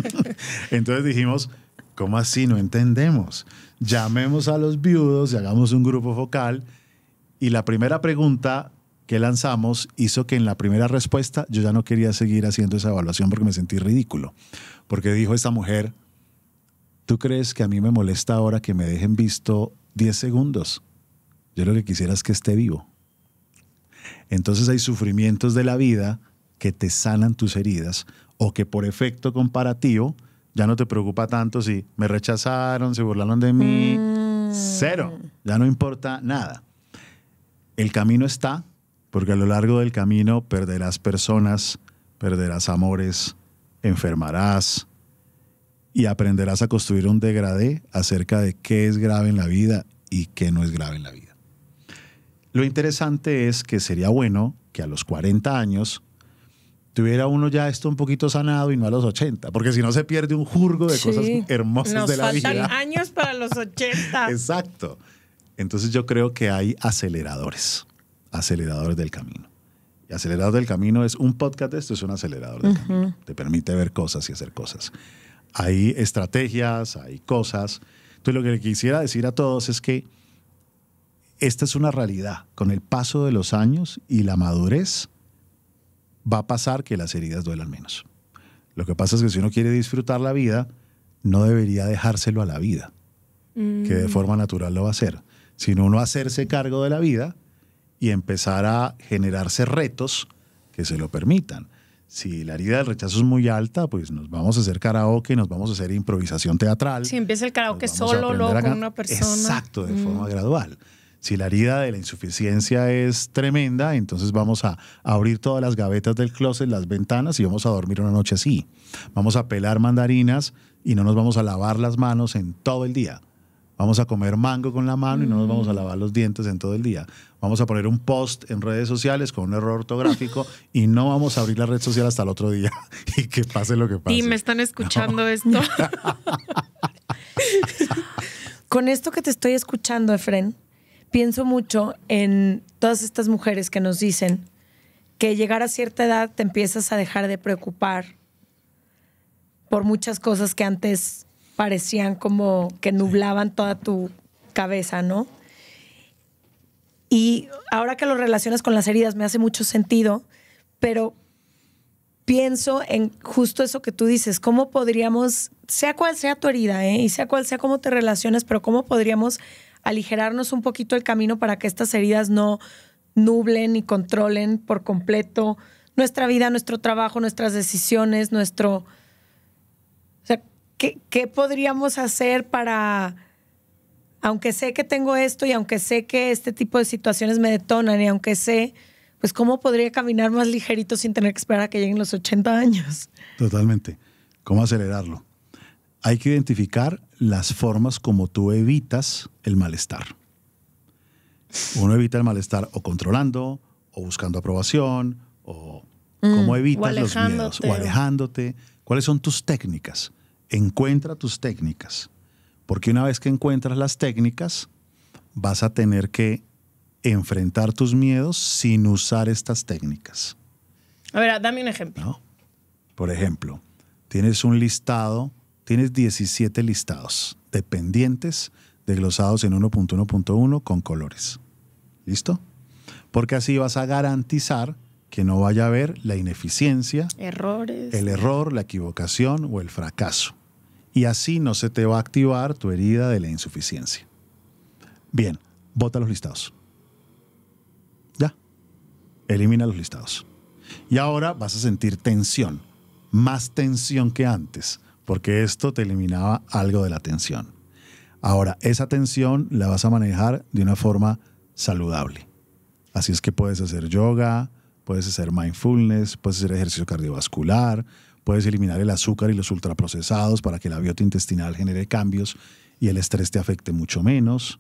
Speaker 3: Entonces dijimos, ¿Cómo así? No entendemos. Llamemos a los viudos y hagamos un grupo focal. Y la primera pregunta que lanzamos hizo que en la primera respuesta yo ya no quería seguir haciendo esa evaluación porque me sentí ridículo. Porque dijo esta mujer, ¿tú crees que a mí me molesta ahora que me dejen visto 10 segundos? Yo lo que quisiera es que esté vivo. Entonces hay sufrimientos de la vida que te sanan tus heridas o que por efecto comparativo ya no te preocupa tanto si me rechazaron, se burlaron de mí. Mm. Cero. Ya no importa nada. El camino está, porque a lo largo del camino perderás personas, perderás amores, enfermarás y aprenderás a construir un degradé acerca de qué es grave en la vida y qué no es grave en la vida. Lo interesante es que sería bueno que a los 40 años tuviera uno ya esto un poquito sanado y no a los 80, porque si no se pierde un jurgo de cosas hermosas de la vida. Nos faltan
Speaker 1: años para los 80.
Speaker 3: Exacto. Entonces yo creo que hay aceleradores, aceleradores del camino. Y acelerador del camino es un podcast, esto es un acelerador del camino. Te permite ver cosas y hacer cosas. Hay estrategias, hay cosas. Entonces lo que quisiera decir a todos es que esta es una realidad. Con el paso de los años y la madurez, va a pasar que las heridas duelan menos. Lo que pasa es que si uno quiere disfrutar la vida, no debería dejárselo a la vida,
Speaker 4: que de mm. forma
Speaker 3: natural lo va a hacer, sino uno hacerse cargo de la vida y empezar a generarse retos que se lo permitan. Si la herida del rechazo es muy alta, pues nos vamos a hacer karaoke, nos vamos a hacer improvisación teatral. Si
Speaker 1: empieza el karaoke solo, luego, con una persona. Exacto, de forma mm.
Speaker 3: gradual. Si la herida de la insuficiencia es tremenda, entonces vamos a abrir todas las gavetas del closet, las ventanas y vamos a dormir una noche así. Vamos a pelar mandarinas y no nos vamos a lavar las manos en todo el día. Vamos a comer mango con la mano y no nos vamos a lavar los dientes en todo el día. Vamos a poner un post en redes sociales con un error ortográfico y no vamos a abrir la red social hasta el otro día y que pase lo que pase.
Speaker 2: Y me están escuchando esto. con esto que te estoy escuchando, Efren, pienso mucho en todas estas mujeres que nos dicen que llegar a cierta edad te empiezas a dejar de preocupar por muchas cosas que antes parecían como que nublaban toda tu cabeza, ¿no? Y ahora que lo relacionas con las heridas me hace mucho sentido, pero pienso en justo eso que tú dices, cómo podríamos, sea cual sea tu herida, eh? y sea cual sea cómo te relacionas, pero cómo podríamos aligerarnos un poquito el camino para que estas heridas no nublen y controlen por completo nuestra vida, nuestro trabajo, nuestras decisiones, nuestro... O sea, ¿qué, podríamos hacer para, aunque sé que tengo esto y aunque sé que este tipo de situaciones me detonan y aunque sé, pues cómo podría caminar más ligerito sin tener que esperar a que lleguen los 80 años?
Speaker 3: Totalmente. ¿Cómo acelerarlo? Hay que identificar las formas como tú evitas el malestar. Uno evita el malestar o controlando, o buscando aprobación, o
Speaker 4: cómo mm, evitas los miedos, o
Speaker 3: alejándote. ¿Cuáles son tus técnicas? Encuentra tus técnicas, porque una vez que encuentras las técnicas, vas a tener que enfrentar tus miedos sin usar estas técnicas.
Speaker 1: A ver, dame un ejemplo.
Speaker 3: Por ejemplo, tienes un listado tienes 17 listados dependientes pendientes desglosados en 1.1.1 con colores. ¿Listo? Porque así vas a garantizar que no vaya a haber la ineficiencia,
Speaker 2: errores, el
Speaker 3: error, la equivocación o el fracaso. Y así no se te va a activar tu herida de la insuficiencia. Bien, bota los listados. Ya. Elimina los listados. Y ahora vas a sentir tensión, más tensión que antes, porque esto te eliminaba algo de la tensión. Ahora, esa tensión la vas a manejar de una forma saludable. Así es que puedes hacer yoga, puedes hacer mindfulness, puedes hacer ejercicio cardiovascular, puedes eliminar el azúcar y los ultraprocesados para que la biota intestinal genere cambios y el estrés te afecte mucho menos.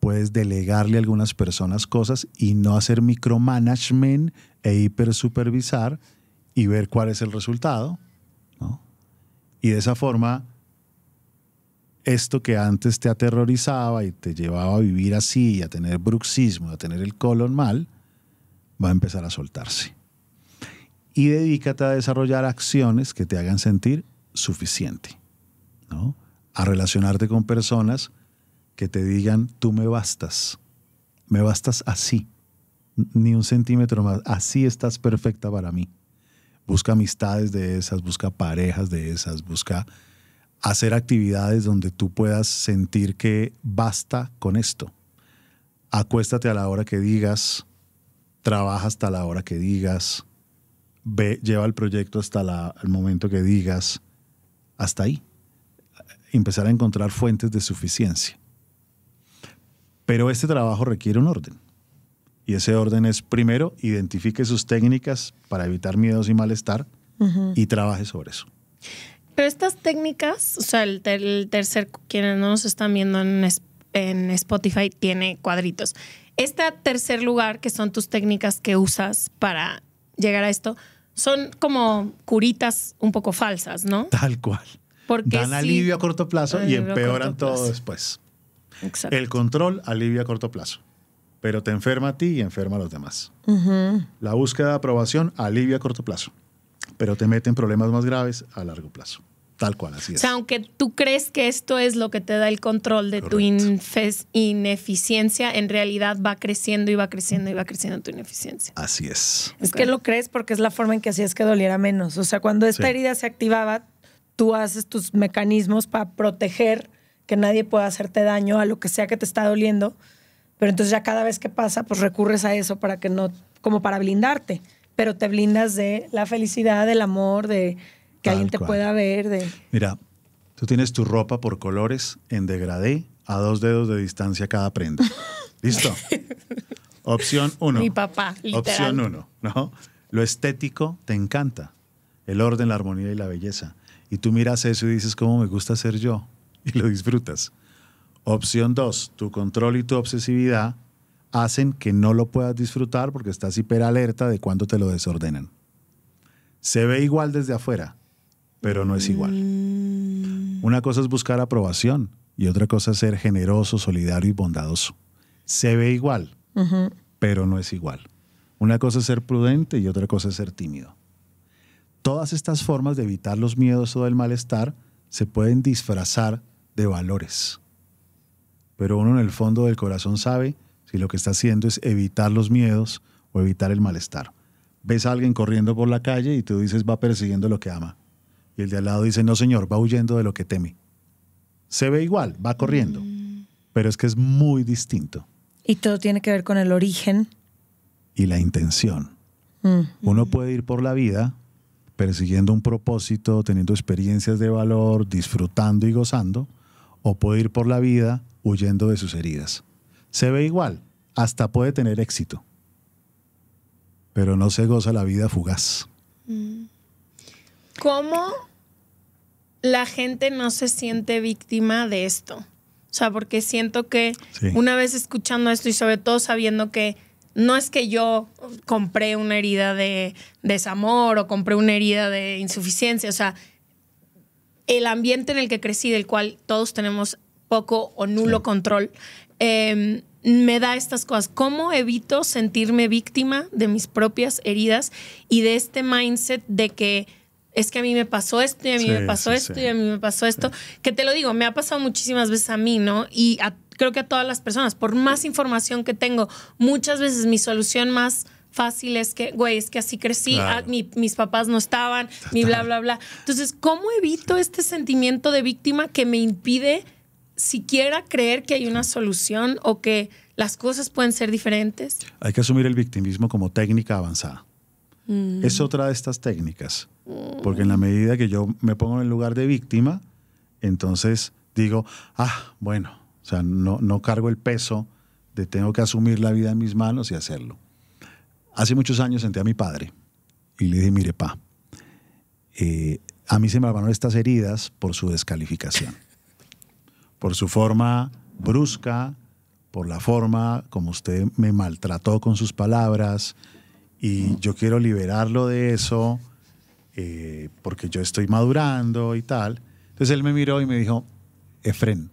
Speaker 3: Puedes delegarle a algunas personas cosas y no hacer micromanagement e hipersupervisar y ver cuál es el resultado. Y de esa forma, esto que antes te aterrorizaba y te llevaba a vivir así, a tener bruxismo, a tener el colon mal, va a empezar a soltarse. Y dedícate a desarrollar acciones que te hagan sentir suficiente, A relacionarte con personas que te digan, tú me bastas, me bastas así, ni un centímetro más, así estás perfecta para mí busca amistades de esas, busca parejas de esas, busca hacer actividades donde tú puedas sentir que basta con esto. Acuéstate a la hora que digas, trabaja hasta la hora que digas, lleva el proyecto hasta el momento que digas, hasta ahí. Empezar a encontrar fuentes de suficiencia. Pero este trabajo requiere un orden y ese orden es, primero, identifique sus técnicas para evitar miedos y malestar y trabaje sobre eso.
Speaker 1: Pero estas técnicas, o sea, el, tercer, quienes no nos están viendo en, Spotify, tiene cuadritos. Este tercer lugar, que son tus técnicas que usas para llegar a esto, son como curitas un poco falsas, ¿no? Tal cual. Porque Dan alivio a corto plazo y empeoran todo
Speaker 3: después. Exacto. El control alivia a corto plazo pero te enferma a ti y enferma a los demás. La búsqueda de aprobación alivia a corto plazo, pero te mete en problemas más graves a largo plazo. Tal cual, así es. O sea,
Speaker 1: aunque tú crees que esto es lo que te da el control de tu ineficiencia, en realidad va creciendo y va creciendo y va creciendo tu ineficiencia.
Speaker 3: Así es.
Speaker 4: Es
Speaker 1: que lo
Speaker 2: crees porque es la forma en que hacías que doliera menos. O sea, cuando esta herida se activaba, tú haces tus mecanismos para proteger que nadie pueda hacerte daño a lo que sea que te está doliendo pero entonces ya cada vez que pasa, pues recurres a eso para que no, como para blindarte, pero te blindas de la felicidad, del amor, de que alguien te pueda ver. De...
Speaker 3: Mira, tú tienes tu ropa por colores en degradé a dos dedos de distancia cada prenda. ¿Listo? Opción uno. Mi papá.
Speaker 1: Opción uno,
Speaker 3: ¿no? Lo estético te encanta. El orden, la armonía y la belleza. Y tú miras eso y dices, ¿cómo me gusta ser yo? Y lo disfrutas. Opción 2, tu control y tu obsesividad hacen que no lo puedas disfrutar porque estás hiperalerta de cuando te lo desordenan. Se ve igual desde afuera, pero no es igual. Mm. Una cosa es buscar aprobación y otra cosa es ser generoso, solidario y bondadoso. Se ve igual, pero no es igual. Una cosa es ser prudente y otra cosa es ser tímido. Todas estas formas de evitar los miedos o el malestar se pueden disfrazar de valores pero uno en el fondo del corazón sabe si lo que está haciendo es evitar los miedos o evitar el malestar. Ves a alguien corriendo por la calle y tú dices va persiguiendo lo que ama. Y el de al lado dice, no señor, va huyendo de lo que teme. Se ve igual, va corriendo, mm. pero es que es muy distinto.
Speaker 2: Y todo tiene que ver con el origen.
Speaker 3: Y la intención. Mm. Uno puede ir por la vida persiguiendo un propósito, teniendo experiencias de valor, disfrutando y gozando, o puede ir por la vida huyendo de sus heridas. Se ve igual, hasta puede tener éxito, pero no se goza la vida fugaz.
Speaker 1: Mm. ¿Cómo la gente no se siente víctima de esto? O sea, porque siento que una vez escuchando esto y sobre todo sabiendo que no es que yo compré una herida de desamor o compré una herida de insuficiencia, o sea, el ambiente en el que crecí, del cual todos tenemos poco o nulo control, em, me da estas cosas. ¿Cómo evito sentirme víctima de mis propias heridas y de este mindset de que es que a mí me pasó esto y a mí me pasó esto y a mí me pasó esto? Que te lo digo, me ha pasado muchísimas veces a mí, ¿no? Y creo que a todas las personas, por más información que tengo, muchas veces mi solución más fácil es que, güey, es que así crecí, ah, mis papás no estaban, mi bla, bla, bla. Entonces, ¿cómo evito este sentimiento de víctima que me impide siquiera creer que hay una solución o que las cosas pueden ser diferentes?
Speaker 3: Hay que asumir el victimismo como técnica avanzada. Mm. Es otra de estas técnicas, porque en la medida que yo me pongo en el lugar de víctima, entonces digo, ah, bueno, o sea, no, cargo el peso de tengo que asumir la vida en mis manos y hacerlo. Hace muchos años senté a mi padre y le dije, mire, pa, eh, a mí se me van estas heridas por su descalificación. por su forma brusca, por la forma como usted me maltrató con sus palabras y yo quiero liberarlo de eso eh, porque yo estoy madurando y tal. Entonces él me miró y me dijo, Efren,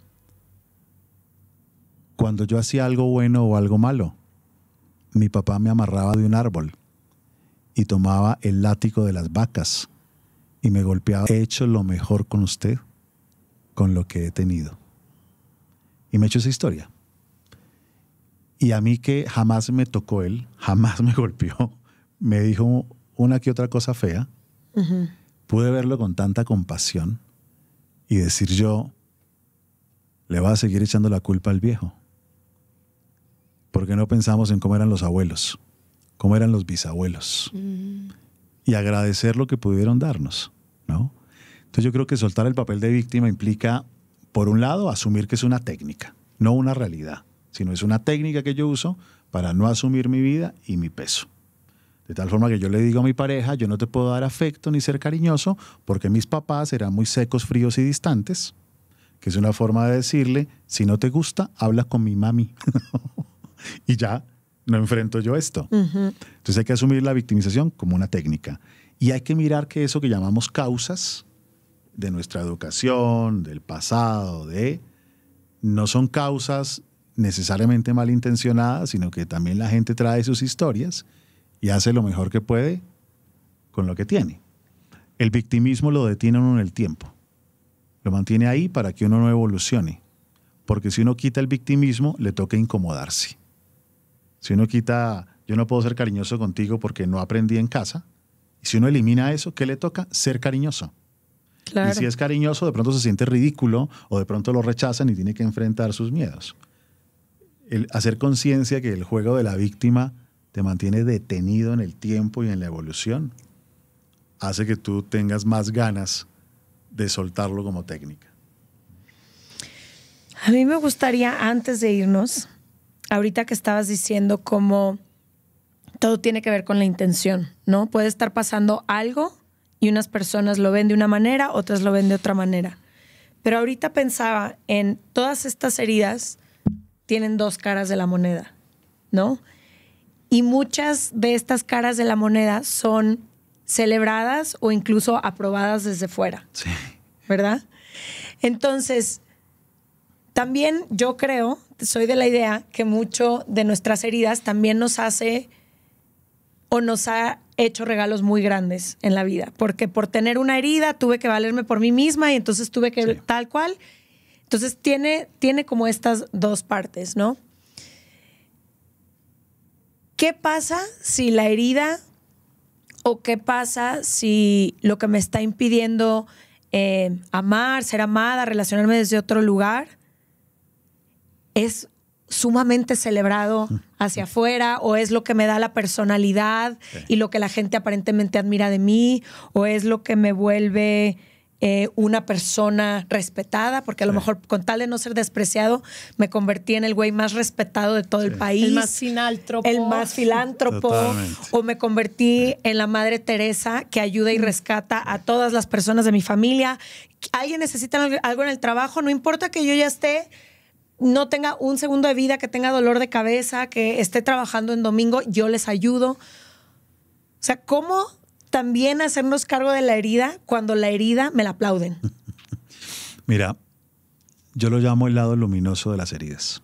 Speaker 3: cuando yo hacía algo bueno o algo malo, mi papá me amarraba de un árbol y tomaba el látigo de las vacas y me golpeaba. He hecho lo mejor con usted, con lo que he tenido y me echó esa historia. Y a mí que jamás me tocó él, jamás me golpeó, me dijo una que otra cosa fea, pude verlo con tanta compasión y decir yo, le voy a seguir echando la culpa al viejo. Porque no pensamos en cómo eran los abuelos, cómo eran los bisabuelos. Mm. Y agradecer lo que pudieron darnos, ¿no? Entonces yo creo que soltar el papel de víctima implica por un lado, asumir que es una técnica, no una realidad, sino es una técnica que yo uso para no asumir mi vida y mi peso. De tal forma que yo le digo a mi pareja, yo no te puedo dar afecto ni ser cariñoso porque mis papás eran muy secos, fríos y distantes, que es una forma de decirle, si no te gusta, habla con mi mami. y ya no enfrento yo esto.
Speaker 4: Entonces
Speaker 3: hay que asumir la victimización como una técnica. Y hay que mirar que eso que llamamos causas de nuestra educación, del pasado, de no son causas necesariamente malintencionadas, sino que también la gente trae sus historias y hace lo mejor que puede con lo que tiene. El victimismo lo detiene uno en el tiempo. Lo mantiene ahí para que uno no evolucione. Porque si uno quita el victimismo, le toca incomodarse. Si uno quita, yo no puedo ser cariñoso contigo porque no aprendí en casa. Y si uno elimina eso, ¿qué le toca? Ser cariñoso. Y si es cariñoso, de pronto se siente ridículo o de pronto lo rechazan y tiene que enfrentar sus miedos. El hacer conciencia que el juego de la víctima te mantiene detenido en el tiempo y en la evolución hace que tú tengas más ganas de soltarlo como técnica.
Speaker 2: A mí me gustaría, antes de irnos, ahorita que estabas diciendo cómo todo tiene que ver con la intención, ¿no? Puede estar pasando algo y unas personas lo ven de una manera, otras lo ven de otra manera. Pero ahorita pensaba en todas estas heridas tienen dos caras de la moneda, ¿no? Y muchas de estas caras de la moneda son celebradas o incluso aprobadas desde fuera. Sí. ¿Verdad? Entonces, también yo creo, soy de la idea que mucho de nuestras heridas también nos hace o nos ha hecho regalos muy grandes en la vida, porque por tener una herida tuve que valerme por mí misma y entonces tuve que tal cual. Entonces tiene, tiene como estas dos partes, ¿no? ¿Qué pasa si la herida o qué pasa si lo que me está impidiendo eh, amar, ser amada, relacionarme desde otro lugar es sumamente celebrado hacia afuera o es lo que me da la personalidad y lo que la gente aparentemente admira de mí o es lo que me vuelve eh, una persona respetada, porque a lo mejor con tal de no ser despreciado, me convertí en el güey más respetado de todo el país. El más filántropo. El más filántropo. O me convertí en la madre Teresa que ayuda y mm. rescata a todas las personas de mi familia. Alguien necesita algo en el trabajo, no importa que yo ya esté no tenga un segundo de vida, que tenga dolor de cabeza, que esté trabajando en domingo, yo les ayudo. O sea, ¿cómo también hacernos cargo de la herida cuando la herida me la aplauden?
Speaker 3: Mira, yo lo llamo el lado luminoso de las heridas.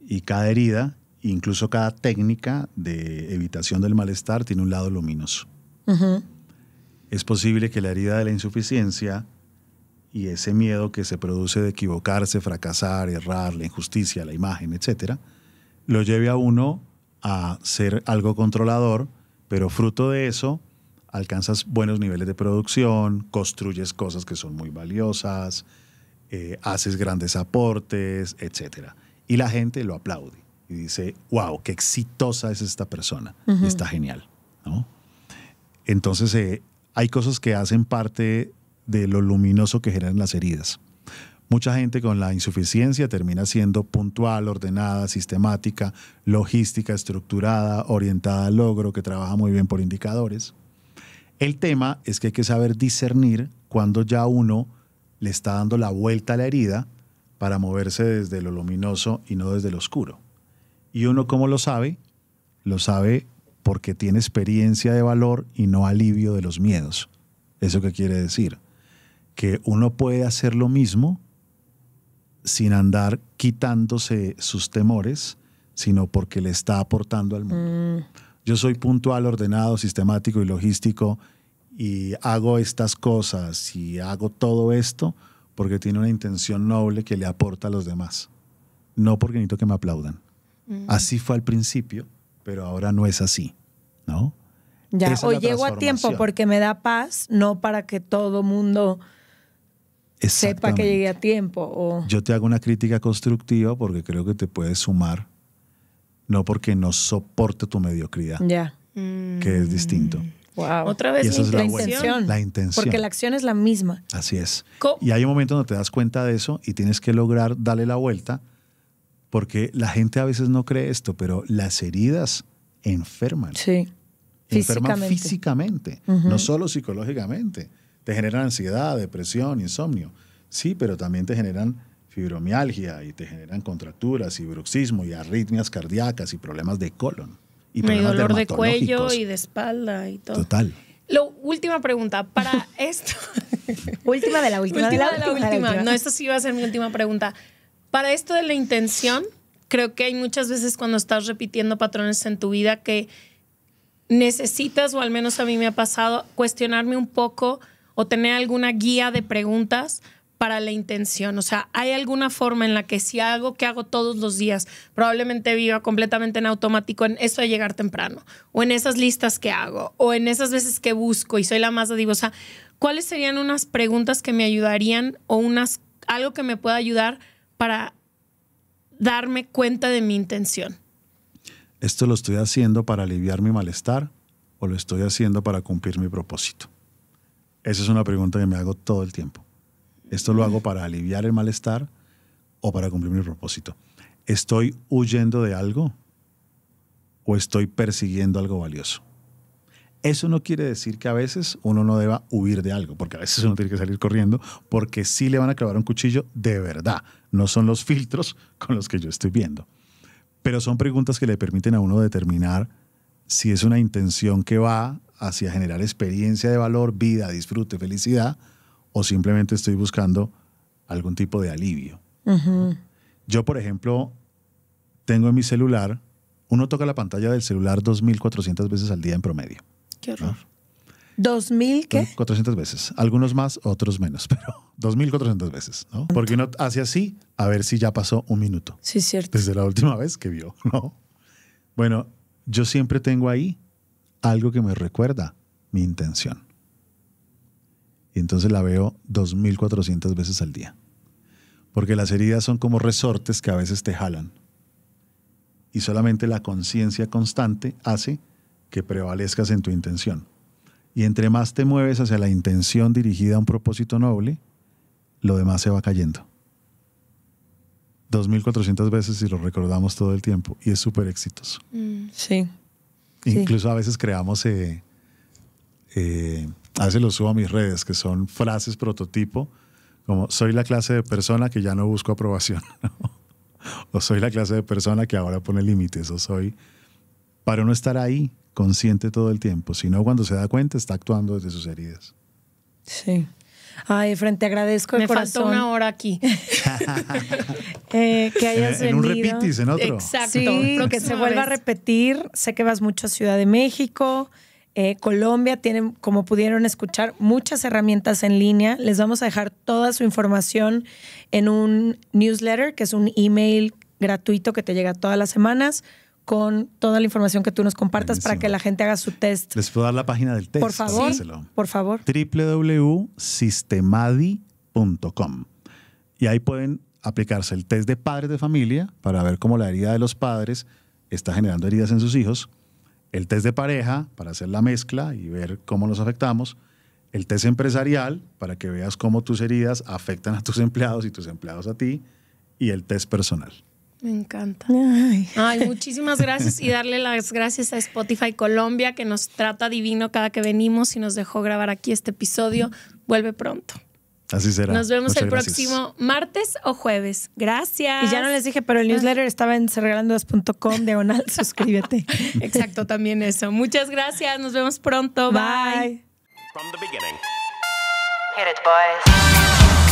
Speaker 3: Y cada herida, incluso cada técnica de evitación del malestar, tiene un lado luminoso. Es posible que la herida de la insuficiencia y ese miedo que se produce de equivocarse, fracasar, errar, la injusticia, la imagen, etcétera, lo lleve a uno a ser algo controlador, pero fruto de eso alcanzas buenos niveles de producción, construyes cosas que son muy valiosas, eh, haces grandes aportes, etcétera. Y la gente lo aplaude y dice, wow, qué exitosa es esta persona, está genial. Entonces, eh, hay cosas que hacen parte de lo luminoso que generan las heridas. Mucha gente con la insuficiencia termina siendo puntual, ordenada, sistemática, logística, estructurada, orientada al logro, que trabaja muy bien por indicadores. El tema es que hay que saber discernir cuando ya uno le está dando la vuelta a la herida para moverse desde lo luminoso y no desde lo oscuro. ¿Y uno cómo lo sabe? Lo sabe porque tiene experiencia de valor y no alivio de los miedos. ¿Eso qué quiere decir? que uno puede hacer lo mismo sin andar quitándose sus temores, sino porque le está aportando al
Speaker 4: mundo. Mm.
Speaker 3: Yo soy puntual, ordenado, sistemático y logístico y hago estas cosas y hago todo esto porque tiene una intención noble que le aporta a los demás, no porque necesito que me aplaudan. Mm. Así fue al principio, pero ahora no es así, ¿no? Ya, o llego a tiempo porque
Speaker 2: me da paz, no para que todo mundo sepa que llegué a tiempo. Yo
Speaker 3: te hago una crítica constructiva porque creo que te puedes sumar, no porque no soporte tu mediocridad,
Speaker 2: ya. Mm. que es distinto. Otra vez la, intención. la, intención. Porque la acción es la misma.
Speaker 3: Así es. y hay un momento donde te das cuenta de eso y tienes que lograr darle la vuelta, porque la gente a veces no cree esto, pero las heridas enferman. Sí. Enferman físicamente, físicamente no solo psicológicamente. Te generan ansiedad, depresión, insomnio. Sí, pero también te generan fibromialgia y te generan contracturas y bruxismo y arritmias cardíacas y problemas de colon.
Speaker 1: Y dolor de cuello y de espalda y todo. Total. la última pregunta, para esto.
Speaker 2: última de la última. de, la, última, No, esta sí
Speaker 1: va a ser mi última pregunta. Para esto de la intención, creo que hay muchas veces cuando estás repitiendo patrones en tu vida que necesitas, o al menos a mí me ha pasado, cuestionarme un poco o tener alguna guía de preguntas para la intención. O sea, hay alguna forma en la que si hago que hago todos los días, probablemente viva completamente en automático en eso de llegar temprano, o en esas listas que hago, o en esas veces que busco y soy la más adivosa. ¿Cuáles serían unas preguntas que me ayudarían o unas algo que me pueda ayudar para darme cuenta de mi intención?
Speaker 3: Esto lo estoy haciendo para aliviar mi malestar o lo estoy haciendo para cumplir mi propósito. Esa es una pregunta que me hago todo el tiempo. ¿Esto lo hago para aliviar el malestar o para cumplir mi propósito? ¿Estoy huyendo de algo o estoy persiguiendo algo valioso? Eso no quiere decir que a veces uno no deba huir de algo, porque a veces uno tiene que salir corriendo, porque sí le van a clavar un cuchillo de verdad. No son los filtros con los que yo estoy viendo. Pero son preguntas que le permiten a uno determinar si es una intención que va hacia generar experiencia de valor, vida, disfrute, felicidad, o simplemente estoy buscando algún tipo de alivio. Yo, por ejemplo, tengo en mi celular, uno toca la pantalla del celular 2.400 veces al día en promedio.
Speaker 2: Qué horror. ¿2000 qué?
Speaker 3: 400 veces. Algunos más, otros menos, pero 2400 veces, ¿no? Porque uno hace así a ver si ya pasó un minuto. Sí, cierto. Desde la última vez que vio, ¿no? Bueno, yo siempre tengo ahí algo que me recuerda mi intención. Y entonces la veo 2.400 veces al día. Porque las heridas son como resortes que a veces te jalan. Y solamente la conciencia constante hace que prevalezcas en tu intención. Y entre más te mueves hacia la intención dirigida a un propósito noble, lo demás se va cayendo. 2.400 veces y lo recordamos todo el tiempo. Y es súper exitoso.
Speaker 2: Mm. sí.
Speaker 3: Incluso a veces creamos, eh, eh a veces lo subo a mis redes, que son frases prototipo, como soy la clase de persona que ya no busco aprobación, o soy la clase de persona que ahora pone límites, o soy, para no estar ahí consciente todo el tiempo, sino cuando se da cuenta está actuando desde sus heridas.
Speaker 2: Sí. Ay, frente agradezco de Me corazón. faltó una hora aquí. Eh, que hayas en un repitis, en otro. Exacto. que se vuelva a repetir. Sé que vas mucho a Ciudad de México. Eh, Colombia Tienen, como pudieron escuchar, muchas herramientas en línea. Les vamos a dejar toda su información en un newsletter, que es un email gratuito que te llega todas las semanas con toda la información que tú nos compartas para que la gente haga su test.
Speaker 3: Les puedo dar la página del test. Por favor, por favor. www.sistemadi.com. Y ahí pueden aplicarse el test de padres de familia para ver cómo la herida de los padres está generando heridas en sus hijos, el test de pareja para hacer la mezcla y ver cómo nos afectamos, el test empresarial para que veas cómo tus heridas afectan a tus empleados y tus empleados a ti, y el test personal.
Speaker 1: Me encanta. Ay. muchísimas gracias y darle las gracias a Spotify Colombia que nos trata divino cada que venimos y nos dejó grabar aquí este episodio. Vuelve pronto. Así será. Nos vemos el próximo martes o jueves. Gracias. Y ya no les dije,
Speaker 2: pero el newsletter estaba en de diagonal, suscríbete.
Speaker 1: Exacto, también eso. Muchas gracias. Nos vemos pronto. Bye. From the beginning. it, boys.